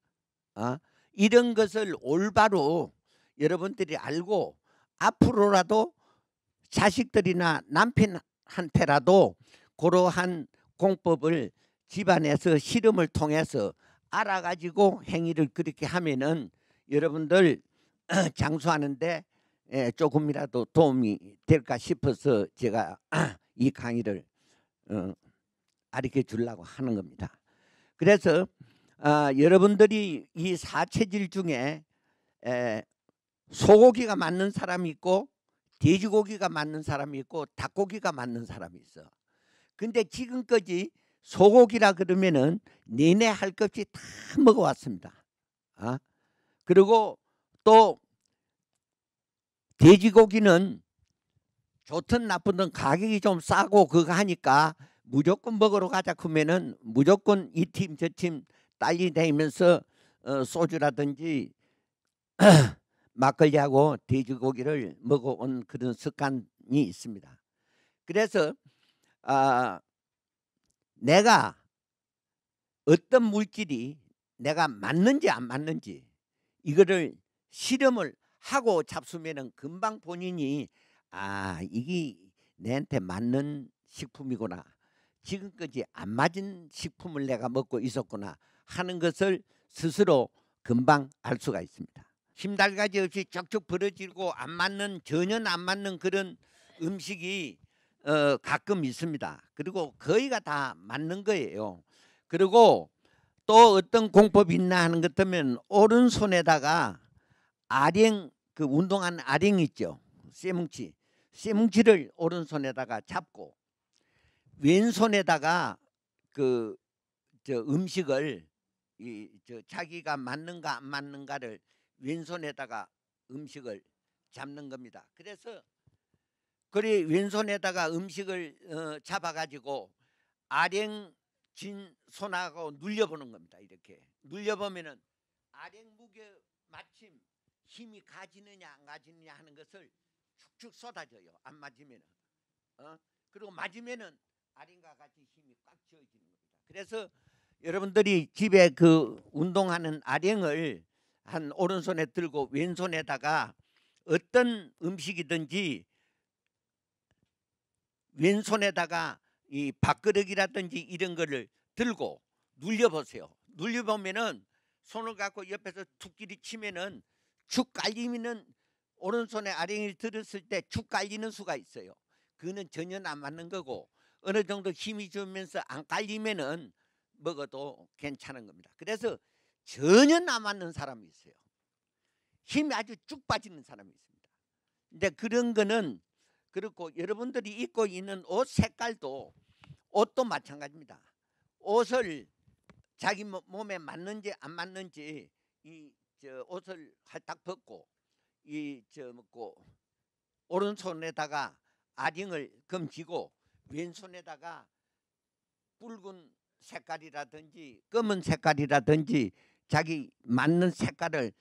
Speaker 1: 아, 이런 것을 올바로 여러분들이 알고 앞으로라도 자식들이나 남편한테라도 그러한 공법을 집안에서 실험을 통해서 알아가지고 행위를 그렇게 하면은 여러분들 장수하는데 예, 조금이라도 도움이 될까 싶어서 제가 이 강의를 아르켜 어, 주려고 하는 겁니다. 그래서 아, 여러분들이 이 사체질 중에 소고기가 맞는 사람이 있고 돼지고기가 맞는 사람이 있고 닭고기가 맞는 사람이 있어. 근데 지금까지 소고기라 그러면은 내내 할것이다 먹어왔습니다. 아 그리고 또 돼지고기는 좋든 나쁘든 가격이 좀 싸고 그거 하니까 무조건 먹으러 가자 그러면은 무조건 이 팀 저 팀 딸리 되면서 어, 소주라든지 막걸리하고 돼지고기를 먹어온 그런 습관이 있습니다. 그래서 아, 내가 어떤 물질이 내가 맞는지 안 맞는지 이거를 실험을 하고 잡수면은 금방 본인이 아 이게 내한테 맞는 식품이구나 지금까지 안 맞은 식품을 내가 먹고 있었구나 하는 것을 스스로 금방 알 수가 있습니다. 심달가지 없이 쭉쭉 벌어지고 안 맞는 전혀 안 맞는 그런 음식이 어, 가끔 있습니다. 그리고 거의가 다 맞는 거예요. 그리고 또 어떤 공법이 있나 하는 것 때문에 오른손에다가 아령 그 운동한 아령 있죠. 쇠뭉치. 쇠뭉치를 오른손에다가 잡고 왼손에다가 그 저 음식을 이 저 자기가 맞는가 안 맞는가를 왼손에다가 음식을 잡는 겁니다. 그래서 그리 왼손에다가 음식을 어, 잡아가지고 아령 진 손하고 눌려보는 겁니다. 이렇게 눌려보면은 아령 무게 마침 힘이 가지느냐 안 가지느냐 하는 것을 축축 쏟아져요. 안 맞으면은. 어? 그리고 맞으면은 아린과 같이 힘이 꽉 지어지는 겁니다. 그래서 여러분들이 집에 그 운동하는 아령을 한 오른손에 들고 왼손에다가 어떤 음식이든지 왼손에다가 이 밥그릇이라든지 이런 거를 들고 눌려 보세요. 눌려 보면은 손을 갖고 옆에서 툭끼리 치면은 죽 깔리는 오른손에 아령이 들었을 때 죽 깔리는 수가 있어요. 그거는 전혀 안 맞는 거고 어느 정도 힘이 주면서 안 깔리면은 먹어도 괜찮은 겁니다. 그래서 전혀 안 맞는 사람이 있어요. 힘이 아주 쭉 빠지는 사람이 있습니다. 근데 그런 거는 그렇고 여러분들이 입고 있는 옷 색깔도 옷도 마찬가지입니다. 옷을 자기 몸에 맞는지 안 맞는지 이저 옷을 할딱 벗고 이 저 먹고 오른손에다가 아링을 금지고 왼손에다가 붉은 색깔이라든지 검은 색깔이라든지 자기 맞는 색깔을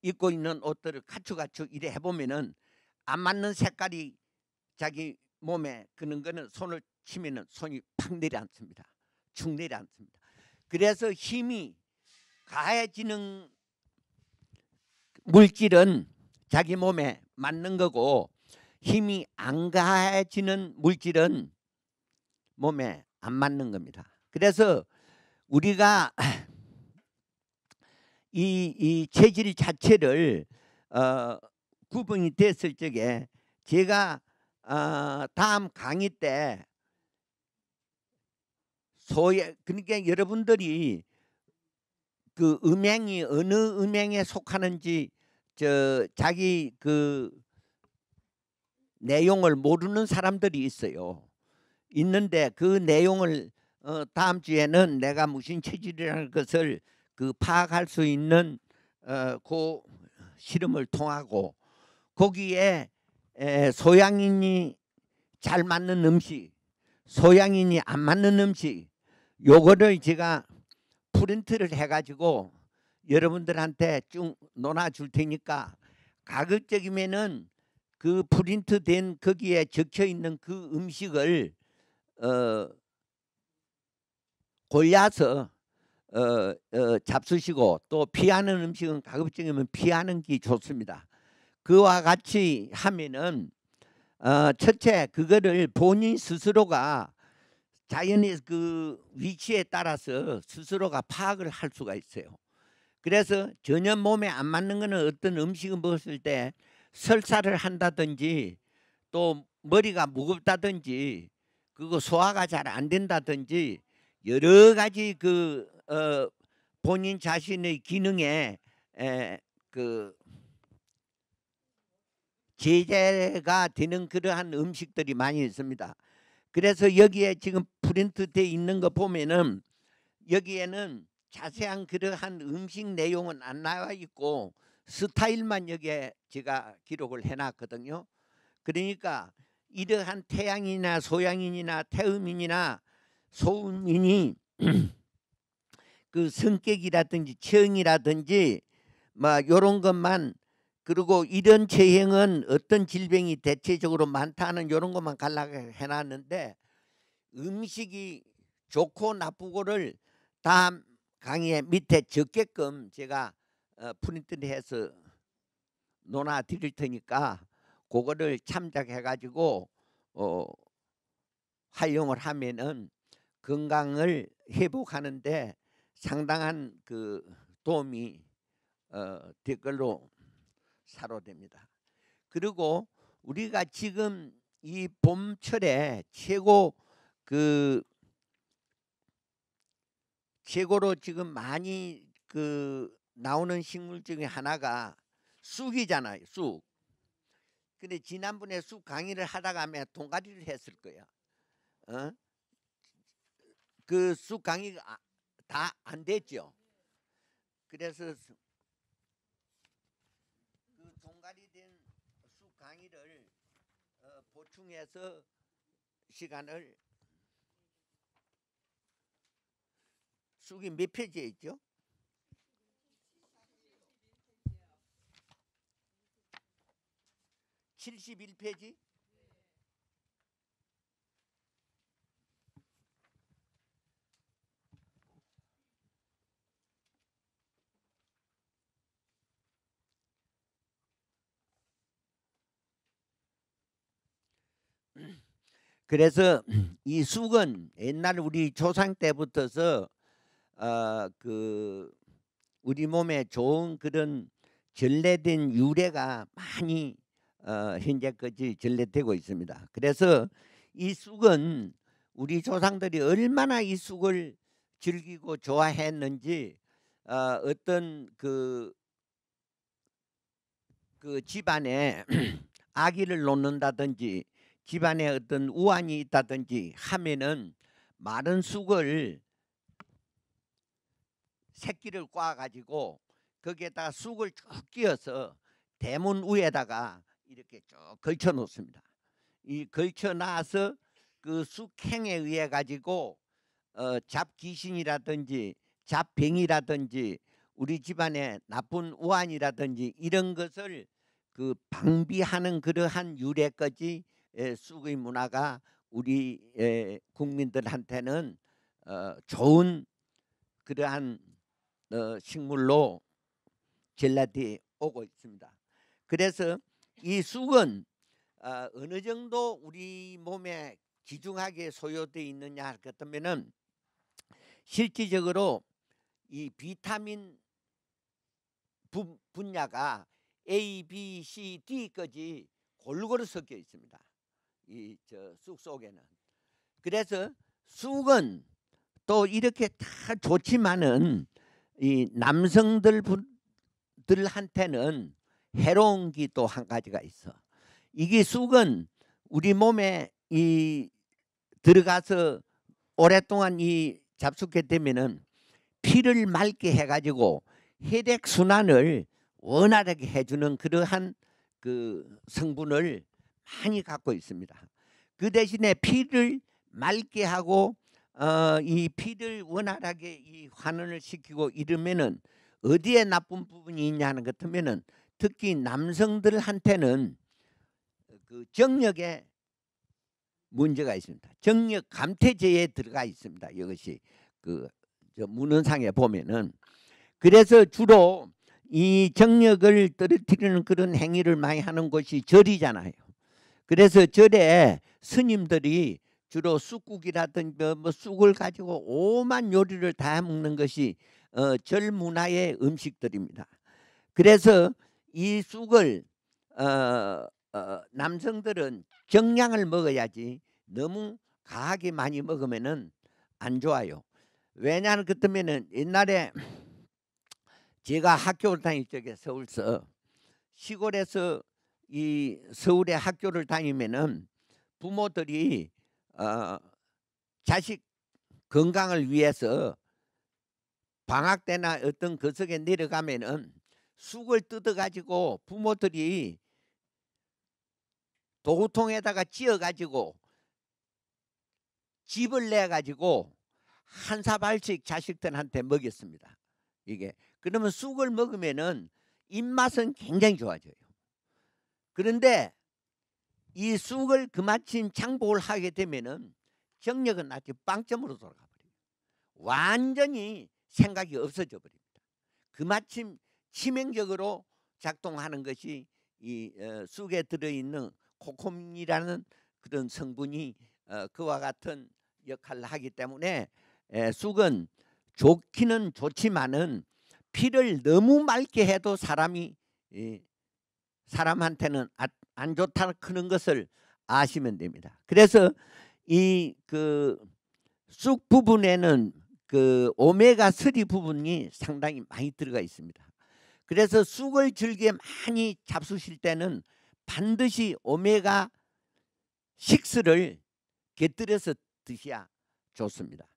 Speaker 1: 입고 있는 옷들을 갖추갖추 이래 해보면은 안 맞는 색깔이 자기 몸에 그는 거는 손을 치면은 손이 팍 내려앉습니다. 축 내려앉습니다. 그래서 힘이 가해지는 물질은 자기 몸에 맞는 거고 힘이 안 가해지는 물질은 몸에 안 맞는 겁니다. 그래서 우리가 이, 이 체질 자체를 어, 구분이 됐을 적에 제가 어, 다음 강의 때 소에 그러니까 여러분들이 그 음행이 어느 음행에 속하는지 저 자기 그 내용을 모르는 사람들이 있어요. 있는데 그 내용을 어, 다음 주에는 내가 무슨 체질이라는 것을 그 파악할 수 있는 어, 그 실험을 통하고 거기에 에, 소양인이 잘 맞는 음식, 소양인이 안 맞는 음식 요거를 제가 프린트를 해가지고 여러분들한테 쭉 논아줄 테니까 가급적이면은 그 프린트 된 거기에 적혀 있는 그 음식을 어, 골라서 어, 어, 잡수시고 또 피하는 음식은 가급적이면 피하는 게 좋습니다. 그와 같이 하면은 어, 첫째 그거를 본인 스스로가 자연의 그 위치에 따라서 스스로가 파악을 할 수가 있어요. 그래서 전혀 몸에 안 맞는 거는 어떤 음식을 먹었을 때 설사를 한다든지 또 머리가 무겁다든지 그거 소화가 잘 안 된다든지 여러 가지 그 어, 본인 자신의 기능에 에, 그 제재가 되는 그러한 음식들이 많이 있습니다. 그래서 여기에 지금 프린트돼 있는 거 보면은 여기에는 자세한 그러한 음식 내용은 안 나와 있고 스타일만 여기에 제가 기록을 해놨거든요. 그러니까 이러한 태양인이나 소양인이나 태음인이나 소음인이 그 성격이라든지 체형이라든지 막 뭐 요런 것만 그리고 이런 체형은 어떤 질병이 대체적으로 많다는 요런 것만 갈라해 놨는데 음식이 좋고 나쁘고를 다 강의 밑에 적게끔 제가 어, 프린트를 해서 논화 드릴 테니까 그거를 참작해 가지고 어, 활용을 하면은 건강을 회복하는데 상당한 그 도움이 어, 댓글로 사로됩니다. 그리고 우리가 지금 이 봄철에 최고 그 최고로 지금 많이 그 나오는 식물 중에 하나가 쑥이잖아요. 쑥. 근데 지난번에 쑥 강의를 하다가 아마 동아리를 했을 거야. 어? 그쑥 강의가 아, 다안 됐죠. 그래서 그 동아리 된쑥 강의를 어, 보충해서 시간을 쑥이 몇 페이지에 있죠? 71페이지? 그래서 이 쑥은 옛날 우리 조상 때부터서 어, 그 우리 몸에 좋은 그런 전래된 유래가 많이 어, 현재까지 전래되고 있습니다. 그래서 이 쑥은 우리 조상들이 얼마나 이 쑥을 즐기고 좋아했는지 어, 어떤 그, 그 집안에 아기를 놓는다든지 집안에 어떤 우환이 있다든지 하면은 마른 쑥을 새끼를 꽈 가지고 거기에다가 쑥을 쭉끼어서 대문 위에다가 이렇게 쭉 걸쳐 놓습니다. 이 걸쳐 놔서 그 쑥행에 의해 가지고 어, 잡귀신이라든지 잡병이라든지 우리 집안에 나쁜 우환이라든지 이런 것을 그 방비하는 그러한 유래까지 예, 쑥의 문화가 우리 예, 국민들한테는 어, 좋은 그러한 어, 식물로 젤라티 오고 있습니다. 그래서 이 쑥은 어, 어느 정도 우리 몸에 기중하게 소요되어 있느냐 할 것이면은 실질적으로 이 비타민 부, 분야가 A, B, C, D까지 골고루 섞여 있습니다. 이 저 쑥 속에는. 그래서 쑥은 또 이렇게 다 좋지만은 이 남성들들한테는 해로운 기도 한 가지가 있어. 이게 쑥은 우리 몸에 이 들어가서 오랫동안 이 잡수게 되면은 피를 맑게 해가지고 혈액 순환을 원활하게 해주는 그러한 그 성분을 많이 갖고 있습니다. 그 대신에 피를 맑게 하고 어, 이 피를 원활하게 이 환원을 시키고 이러면은 어디에 나쁜 부분이 있냐 는것 하면은 특히 남성들한테는 그 정력에 문제가 있습니다. 정력 감퇴제에 들어가 있습니다. 이것이 그 문헌상에 보면은 그래서 주로 이 정력을 떨어뜨리는 그런 행위를 많이 하는 곳이 절이잖아요. 그래서 절에 스님들이 주로 쑥국이라든지 뭐 쑥을 가지고 오만 요리를 다 먹는 것이 어, 절문화의 음식들입니다. 그래서 이 쑥을 어, 어, 남성들은 정량을 먹어야지 너무 과하게 많이 먹으면안 좋아요. 왜냐하면 그때면 옛날에 제가 학교를 다닐 적에 서울서 시골에서 이 서울에 학교를 다니면은 부모들이 어, 자식 건강을 위해서 방학 때나 어떤 거석에 내려가면은 쑥을 뜯어가지고 부모들이 도구통에다가 찧어가지고 집을 내가지고 한 사발씩 자식들한테 먹였습니다. 이게 그러면 쑥을 먹으면은 입맛은 굉장히 좋아져요. 그런데 이 쑥을 그마친 장복을 하게 되면은 경력은 아주 빵점으로 돌아가 버립니다 완전히 생각이 없어져 버립니다. 그마침 치명적으로 작동하는 것이 이 어, 쑥에 들어있는 코콤이라는 그런 성분이 어, 그와 같은 역할을 하기 때문에 에, 쑥은 좋기는 좋지만은 피를 너무 맑게 해도 사람이 에, 사람한테는 안 좋다 크는 것을 아시면 됩니다. 그래서 이 그 쑥 부분에는 그 오메가 3 부분이 상당히 많이 들어가 있습니다. 그래서 쑥을 즐겨 많이 잡수실 때는 반드시 오메가 6를 곁들여서 드셔야 좋습니다.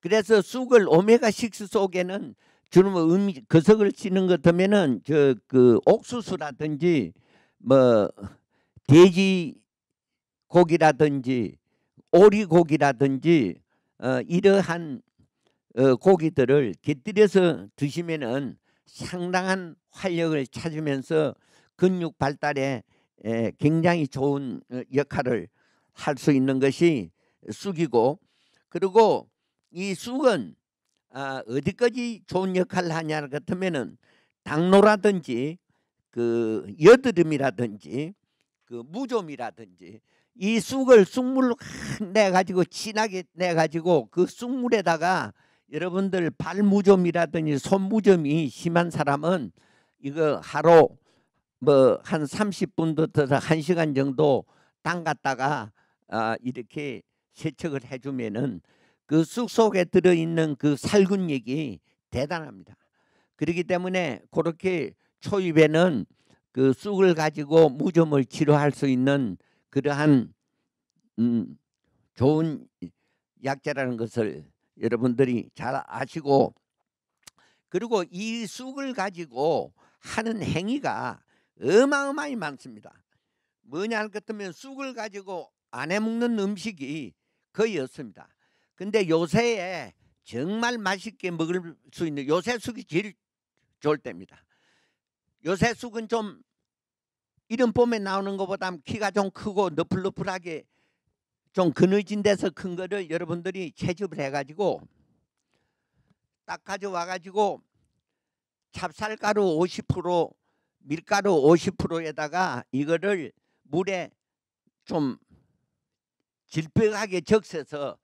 Speaker 1: 그래서 쑥을 오메가 6 속에는 주로 음, 거석을 치는 것 하면은 저 그 옥수수라든지 뭐 돼지 고기라든지 오리 고기라든지 어, 이러한 어, 고기들을 곁들여서 드시면은 상당한 활력을 찾으면서 근육 발달에 에, 굉장히 좋은 어, 역할을 할 수 있는 것이 쑥이고 그리고 이 쑥은 아, 어디까지 좋은 역할을 하냐 같으면은 당로라든지 그 여드름이라든지 그 무좀이라든지 이 쑥을 쑥물로 내 가지고 진하게 내 가지고 그 쑥물에다가 여러분들 발무좀이라든지 손무좀이 심한 사람은 이거 하루 뭐 한 30분부터 1시간 정도 담갔다가 아 이렇게 세척을 해주면은 그쑥 속에 들어있는 그 살균력이 대단합니다. 그렇기 때문에 그렇게 초입에는 그 쑥을 가지고 무좀을 치료할 수 있는 그러한 음, 좋은 약재라는 것을 여러분들이 잘 아시고 그리고 이 쑥을 가지고 하는 행위가 어마어마히 많습니다. 뭐냐 할 것이면 쑥을 가지고 안 해먹는 음식이 거의 없습니다. 근데 요새에 정말 맛있게 먹을 수 있는 요새 숙이 제일 좋을 때입니다. 요새 숙은 좀 이런 봄에 나오는 것보다 키가 좀 크고 너플너플하게 좀 그늘진 데서 큰 거를 여러분들이 채집을 해가지고 딱 가져와가지고 찹쌀가루 50% 밀가루 50%에다가 이거를 물에 좀질병하게 적셔서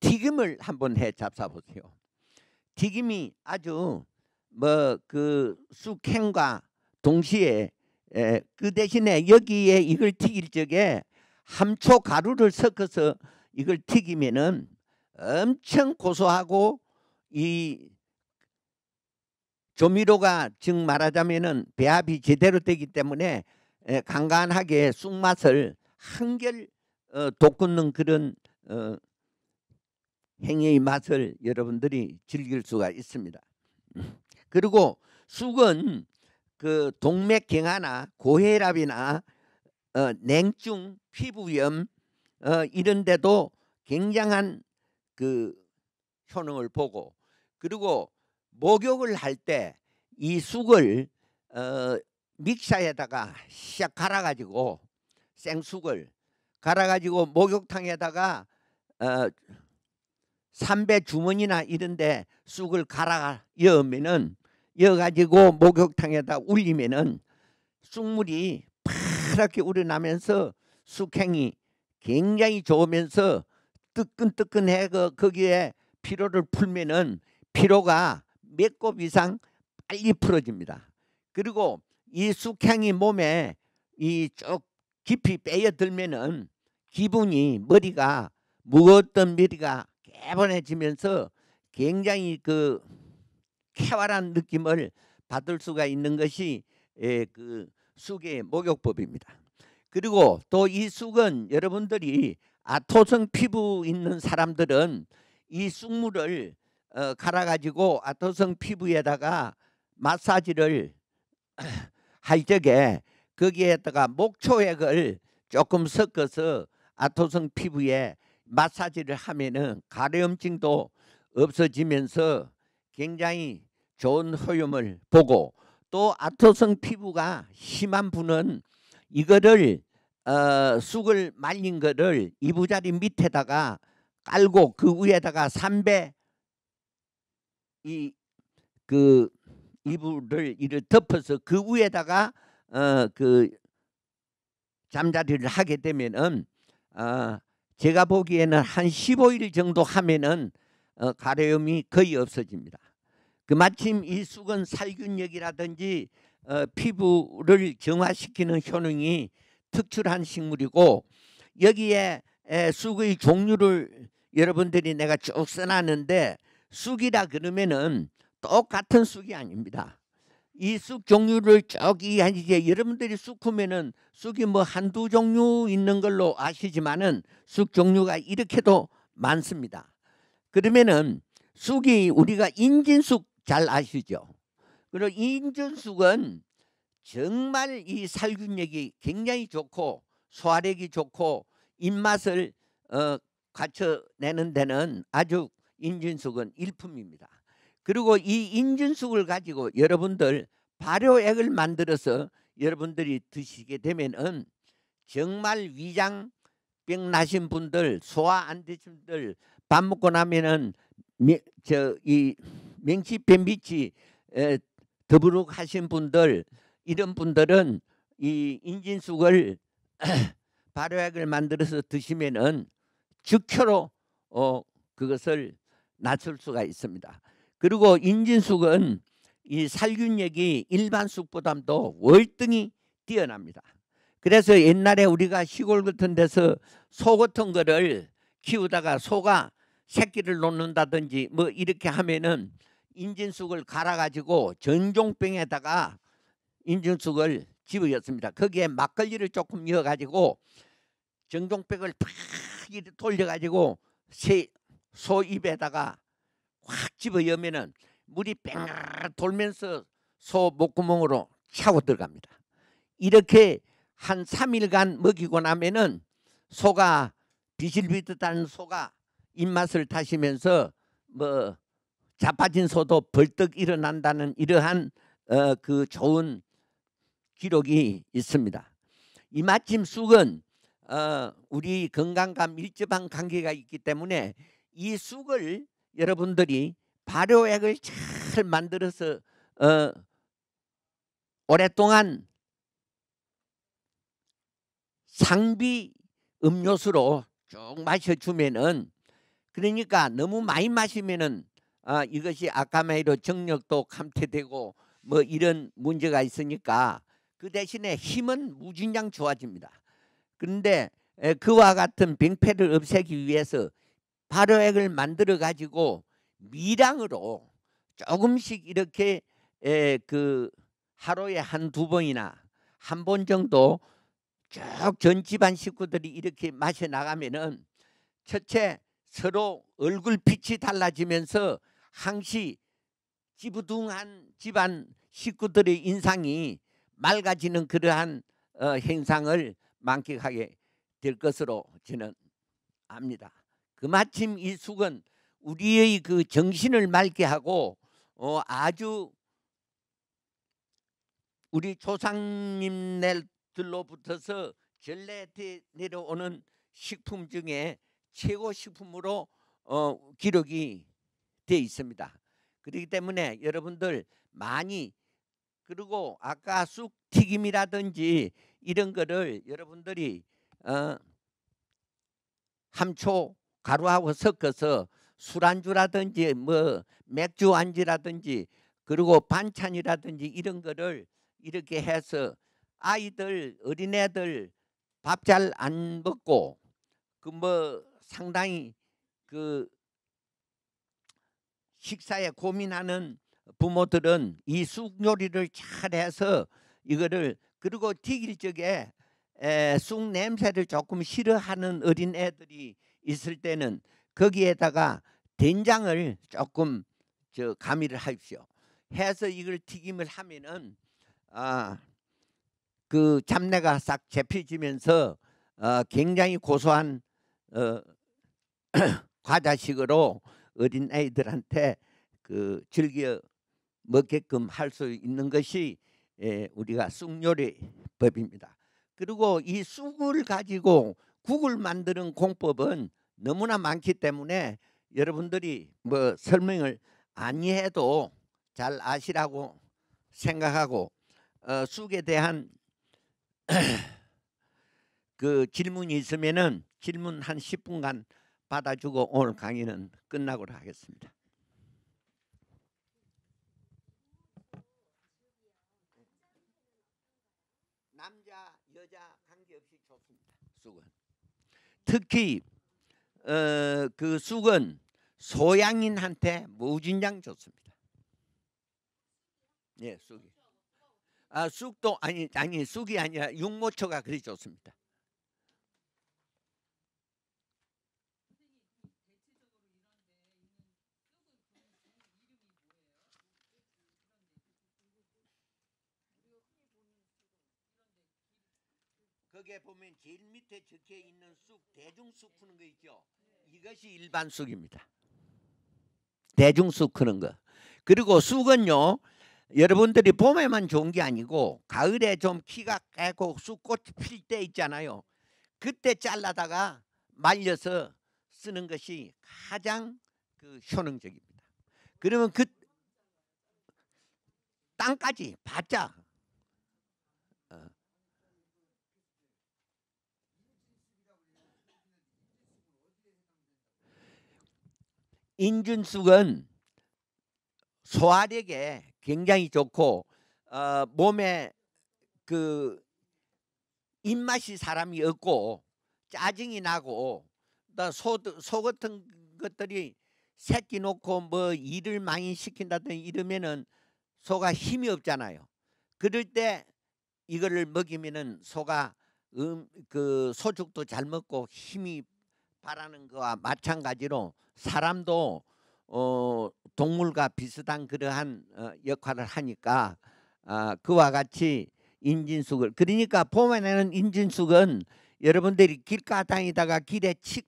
Speaker 1: 튀김을 한번 해 잡숴보세요. 튀김이 아주 뭐 그 숙행과 동시에 에, 그 대신에 여기에 이걸 튀길 적에 함초 가루를 섞어서 이걸 튀기면은 엄청 고소하고 이 조미료가 즉 말하자면은 배합이 제대로 되기 때문에 에, 간간하게 쑥맛을 한결 어, 돋구는 그런 어, 행위의 맛을 여러분들이 즐길 수가 있습니다. 그리고 쑥은그 동맥경화나 고혈압이나 어, 냉증, 피부염 어, 이런데도 굉장한 그 효능을 보고 그리고 목욕을 할 때 이쑥을 어, 믹사에다가 시작 갈아가지고 생쑥을 갈아가지고 목욕탕에다가 어, 삼배 주머니나 이런데 쑥을 갈아 여으면은 여가지고 목욕탕에다 울리면은 쑥물이 파랗게 우러나면서 쑥행이 굉장히 좋으면서 뜨끈뜨끈해 그 거기에 피로를 풀면은 피로가 몇 곱 이상 빨리 풀어집니다. 그리고 이 쑥향이 몸에 이쭉 깊이 빼어들면은 기분이 머리가 무거웠던 미리가 세번해지면서 굉장히 그 쾌활한 느낌을 받을 수가 있는 것이 예, 그 쑥의 목욕법입니다. 그리고 또이 쑥은 여러분들이 아토성 피부 있는 사람들은 이 쑥물을 어, 갈아가지고 아토성 피부에다가 마사지를 할 적에 거기에다가 목초액을 조금 섞어서 아토성 피부에 마사지를 하면은 가려움증도 없어지면서 굉장히 좋은 효용을 보고 또 아토성 피부가 심한 분은 이거를 어, 쑥을 말린 거를 이부자리 밑에다가 깔고 그 위에다가 삼배 이 그 이불을 이를 덮어서 그 위에다가 어 그 잠자리를 하게 되면은 어 제가 보기에는 한 15일 정도 하면은 어, 가려움이 거의 없어집니다. 그 마침 이 쑥은 살균력이라든지 어, 피부를 정화시키는 효능이 특출한 식물이고 여기에 에, 쑥의 종류를 여러분들이 내가 쭉 써놨는데 쑥이라 그러면은 똑같은 쑥이 아닙니다. 이쑥 종류를 저기 한 이제 여러분들이 쑥하면은 쑥이 뭐 한두 종류 있는 걸로 아시지만은 쑥 종류가 이렇게도 많습니다. 그러면은 쑥이 우리가 인진쑥 잘 아시죠? 그리고 인진쑥은 정말 이 살균력이 굉장히 좋고 소화력이 좋고 입맛을 어, 갖춰내는 데는 아주 인진쑥은 일품입니다. 그리고 이 인준숙을 가지고 여러분들 발효액을 만들어서 여러분들이 드시게 되면은 정말 위장병 나신 분들 소화 안 되신 분들 밥 먹고 나면은 저이 맹치병 밑이 더부룩하신 분들 이런 분들은 이 인진숙을 발효액을 만들어서 드시면은 즉효로 어, 그것을 낮출 수가 있습니다. 그리고 인진숙은 이 살균력이 일반 쑥보다도 월등히 뛰어납니다. 그래서 옛날에 우리가 시골 같은 데서 소 같은 거를 키우다가 소가 새끼를 놓는다든지 뭐 이렇게 하면은 인진숙을 갈아가지고 전종병에다가 인진숙을 집어였습니다. 거기에 막걸리를 조금 넣어가지고 전종병을 팍 이렇게 돌려가지고 새, 소 입에다가 확 집어여면은 물이 뺑 돌면서 소 목구멍으로 차고 들어갑니다. 이렇게 한 3일간 먹이고 나면은 소가 비실비듯한 소가 입맛을 타시면서 뭐 자빠진 소도 벌떡 일어난다는 이러한 어, 그 좋은 기록이 있습니다. 이마침 쑥은 어, 우리 건강과 밀접한 관계가 있기 때문에 이 쑥을 여러분들이 발효액을 잘 만들어서 어, 오랫동안 상비 음료수로 쭉 마셔주면은 그러니까 너무 많이 마시면은 아, 이것이 아까말로 정력도 감퇴되고 뭐 이런 문제가 있으니까 그 대신에 힘은 무진장 좋아집니다. 그런데 그와 같은 빙패를 없애기 위해서 발효액을 만들어 가지고 미량으로 조금씩 이렇게 에, 그 하루에 한 두 번이나 한 번 정도 쭉 전 집안 식구들이 이렇게 마셔 나가면은 첫째 서로 얼굴 빛이 달라지면서 항시 찌부둥한 집안 식구들의 인상이 맑아지는 그러한 어, 행상을 만끽하게 될 것으로 저는 압니다. 그 마침 이 숙은 우리의 그 정신을 맑게 하고 어, 아주 우리 조상님들로부터서 전래 내려오는 식품 중에 최고 식품으로 어, 기록이 되어 있습니다. 그렇기 때문에 여러분들 많이 그리고 아까 쑥 튀김이라든지 이런 거를 여러분들이 어, 함초 가루하고 섞어서 술안주라든지 뭐 맥주 안주라든지 그리고 반찬이라든지 이런 거를 이렇게 해서 아이들 어린애들 밥 잘 안 먹고 그 뭐 상당히 그 식사에 고민하는 부모들은 이 쑥요리를 잘해서 이거를 그리고 튀길 적에 에, 쑥 냄새를 조금 싫어하는 어린 애들이 있을 때는 거기에다가 된장을 조금 저 가미를 하십시오. 해서 이걸 튀김을 하면은 아 그 잡내가 싹잡피지면서 어, 굉장히 고소한 어, 과자식으로 어린 아이들한테 그 즐겨 먹게끔 할 수 있는 것이 에 예, 우리가 쑥요리법입니다. 그리고 이 쑥을 가지고 국을 만드는 공법은 너무나 많기 때문에 여러분들이 뭐 설명을 아니해도 잘 아시라고 생각하고 어, 쑥에 대한 그 질문이 있으면은 질문 한 10분간 받아주고 오늘 강의는 끝나고 하겠습니다. 특히 어, 그 쑥은 소양인한테 무진장 좋습니다. 예, 쑥이. 아, 쑥도 아니 아니 쑥이 아니라 육모초가 그리 좋습니다. 여기에 보면 제일 밑에 적혀 있는 쑥 대중쑥 크는거 있죠. 이것이 일반 쑥입니다. 대중쑥 크는 거. 그리고 쑥은요. 여러분들이 봄에만 좋은 게 아니고 가을에 좀 키가 깨고 쑥꽃 필때 있잖아요. 그때 잘라다가 말려서 쓰는 것이 가장 그 효능적입니다. 그러면 그 땅까지 바짝 인준숙은 소화력에 굉장히 좋고 어, 몸에 그 입맛이 사람이 없고 짜증이 나고 소, 소 같은 것들이 새끼 놓고 뭐 일을 많이 시킨다든지 이러면은 소가 힘이 없잖아요. 그럴 때 이거를 먹이면은 소가 음, 그 소죽도 잘 먹고 힘이 바라는 거와 마찬가지로 사람도 어, 동물과 비슷한 그러한 어, 역할을 하니까 아, 그와 같이 인진숙을 그러니까 봄에는 인진숙은 여러분들이 길가 다니다가 길에 칡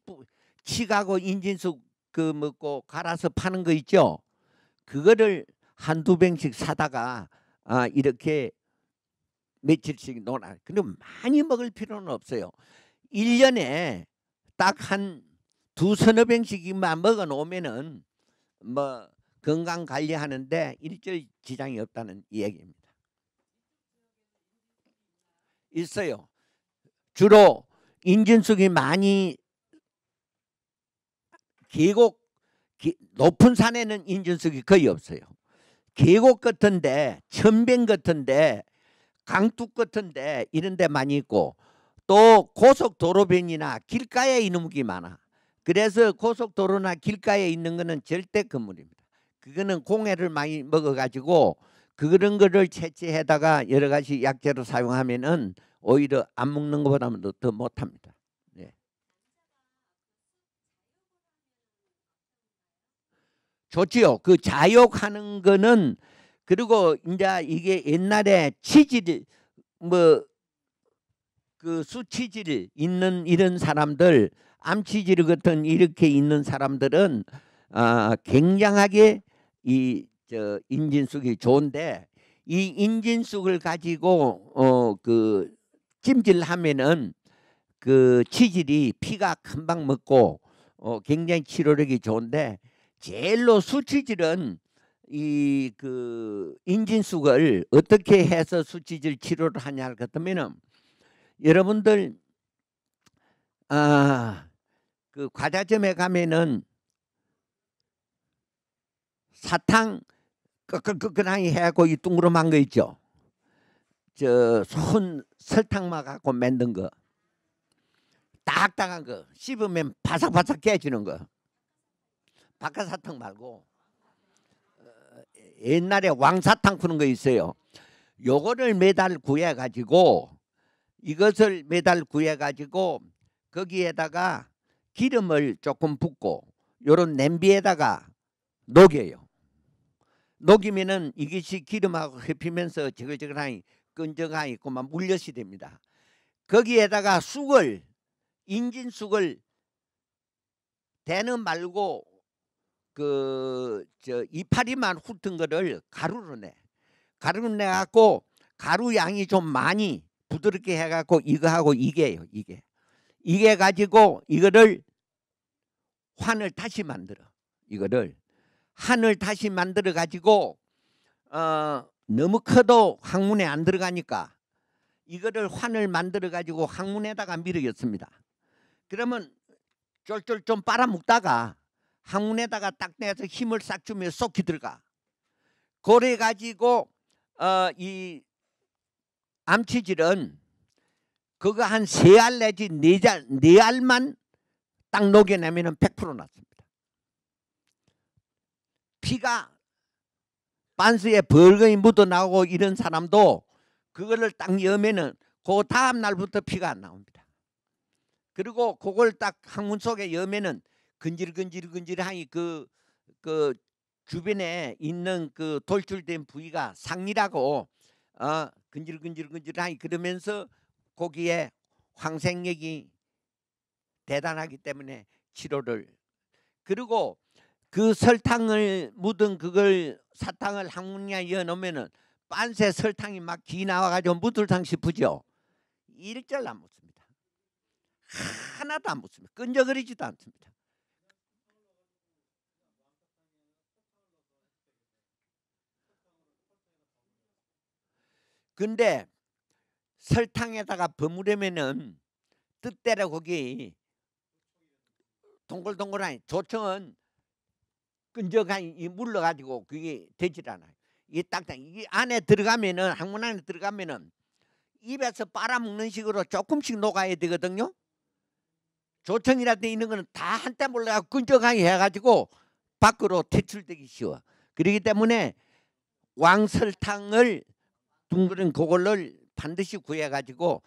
Speaker 1: 칡하고 인진숙 그 먹고 갈아서 파는 거 있죠. 그거를 한두 병씩 사다가 아, 이렇게 며칠씩 논아. 근데 많이 먹을 필요는 없어요. 일년에 딱한 두 서너 병씩만 먹어 놓으면은 뭐 건강 관리하는데 일절 지장이 없다는 이야기입니다. 있어요. 주로 인진숙이 많이 계곡 높은 산에는 인진숙이 거의 없어요. 계곡 같은데 천변 같은데 강둑 같은데 이런 데 많이 있고 또 고속도로변이나 길가에 이놈이 많아. 그래서 고속도로나 길가에 있는 거는 절대 건물입니다. 그거는 공해를 많이 먹어가지고 그런 거를 채취해다가 여러 가지 약재로 사용하면은 오히려 안 먹는 것보다는 더 못합니다. 예. 좋지요. 그 자욕하는 거는 그리고 이제 이게 옛날에 치질 뭐그 수치질 있는 이런 사람들 암치질 같은 이렇게 있는 사람들은 아, 굉장하게 이저 인진숙이 좋은데 이 인진숙을 가지고 어그 찜질하면은 그 치질이 피가 금방 먹고 어 굉장히 치료력이 좋은데 제일로 수치질은 이 그 인진숙을 어떻게 해서 수치질 치료를 하냐 할 것이면은 여러분들 아그 과자점에 가면은 사탕 끄끈끄끈하게 해갖고 이 둥그름한 거 있죠. 저 손 설탕 막 갖고 만든 거. 딱딱한 거. 씹으면 바삭바삭 깨지는 거. 바깥사탕 말고 어, 옛날에 왕사탕 푸는 거 있어요. 요거를 매달 구해 가지고 이것을 매달 구해 가지고 거기에다가 기름을 조금 붓고 요런 냄비에다가 녹여요. 녹이면은 이것이 기름하고 흡히면서 저글저글하니 끈적하니 그만 물엿이 됩니다. 거기에다가 쑥을 인진쑥을 대는 말고 그저 이파리만 훑은 거를 가루로 내. 가루로 내 갖고 가루 양이 좀 많이 부드럽게 해 갖고 이거하고 이게요. 이게. 이게 가지고 이거를 환을 다시 만들어 이거를 한을 다시 만들어 가지고 어, 너무 커도 항문에 안 들어가니까 이거를 환을 만들어 가지고 항문에다가 밀어였습니다. 그러면 쫄쫄 좀 빨아먹다가 항문에다가 딱 내서 힘을 싹 주면 쏙히 들어가. 고래 가지고 어, 이 암치질은 그거 한 세 알 내지 네 알, 네 알만 딱 녹여내면 100% 낫습니다. 피가 반스에 벌거이 묻어나고 오 이런 사람도 그거를 딱 여면은 그 다음 날부터 피가 안 나옵니다. 그리고 그걸 딱 항문 속에 여면은 근질근질근질하니 그, 그 주변에 있는 그 돌출된 부위가 상이라고 어, 근질근질근질하니 그러면서 거기에 황생력이 대단하기 때문에 치료를 그리고 그 설탕을 묻은 그걸 사탕을 한 문양 이어 놓으면 빤새 설탕이 막 기 나와가지고 묻을탕 싶으죠. 일절 안 묻습니다. 하나도 안 묻습니다. 끈적거리지도 않습니다. 근데 설탕에다가 버무려면은 뜻대로 거기 동글동글한 조청은 끈적하니 물러가지고 그게 되질 않아요. 이 딱딱 이 안에 들어가면은 항문 안에 들어가면은 입에서 빨아먹는 식으로 조금씩 녹아야 되거든요. 조청이라든 있는 거는 다 한때 몰라가 끈적하게 해가지고 밖으로 퇴출되기 쉬워. 그러기 때문에 왕설탕을 둥그런 그걸를 반드시 구해가지고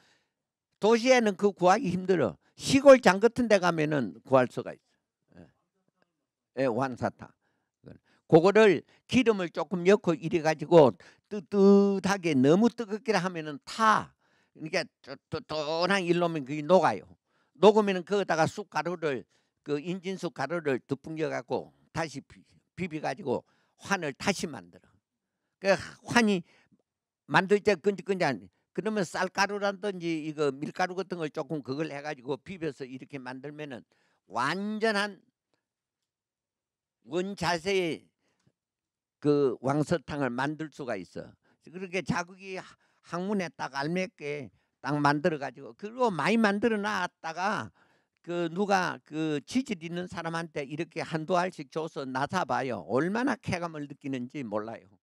Speaker 1: 도시에는 그 구하기 힘들어. 시골장 같은 데 가면은 구할 수가 있어. 예, 완사탕. 예, 그거를 기름을 조금 넣고 이래 가지고 뜨뜻하게 너무 뜨겁게 하면은 타. 그러니까 뜨뜻한 일로면 그게 녹아요. 녹으면은 거기다가 쑥가루를 그 인진쑥 가루를 두뿍겨 갖고 다시 비비 가지고 환을 다시 만들어. 그 환이 만들 때 끈적끈적한 그러면 쌀가루라든지 이거 밀가루 같은 걸 조금 그걸 해가지고 비벼서 이렇게 만들면은 완전한 원자세의 그 왕서탕을 만들 수가 있어. 그렇게 자극이 항문에 딱 알맞게 딱 만들어 가지고 그리고 많이 만들어 놨다가 그 누가 그 지질 있는 사람한테 이렇게 한두 알씩 줘서 나사 봐요. 얼마나 쾌감을 느끼는지 몰라요.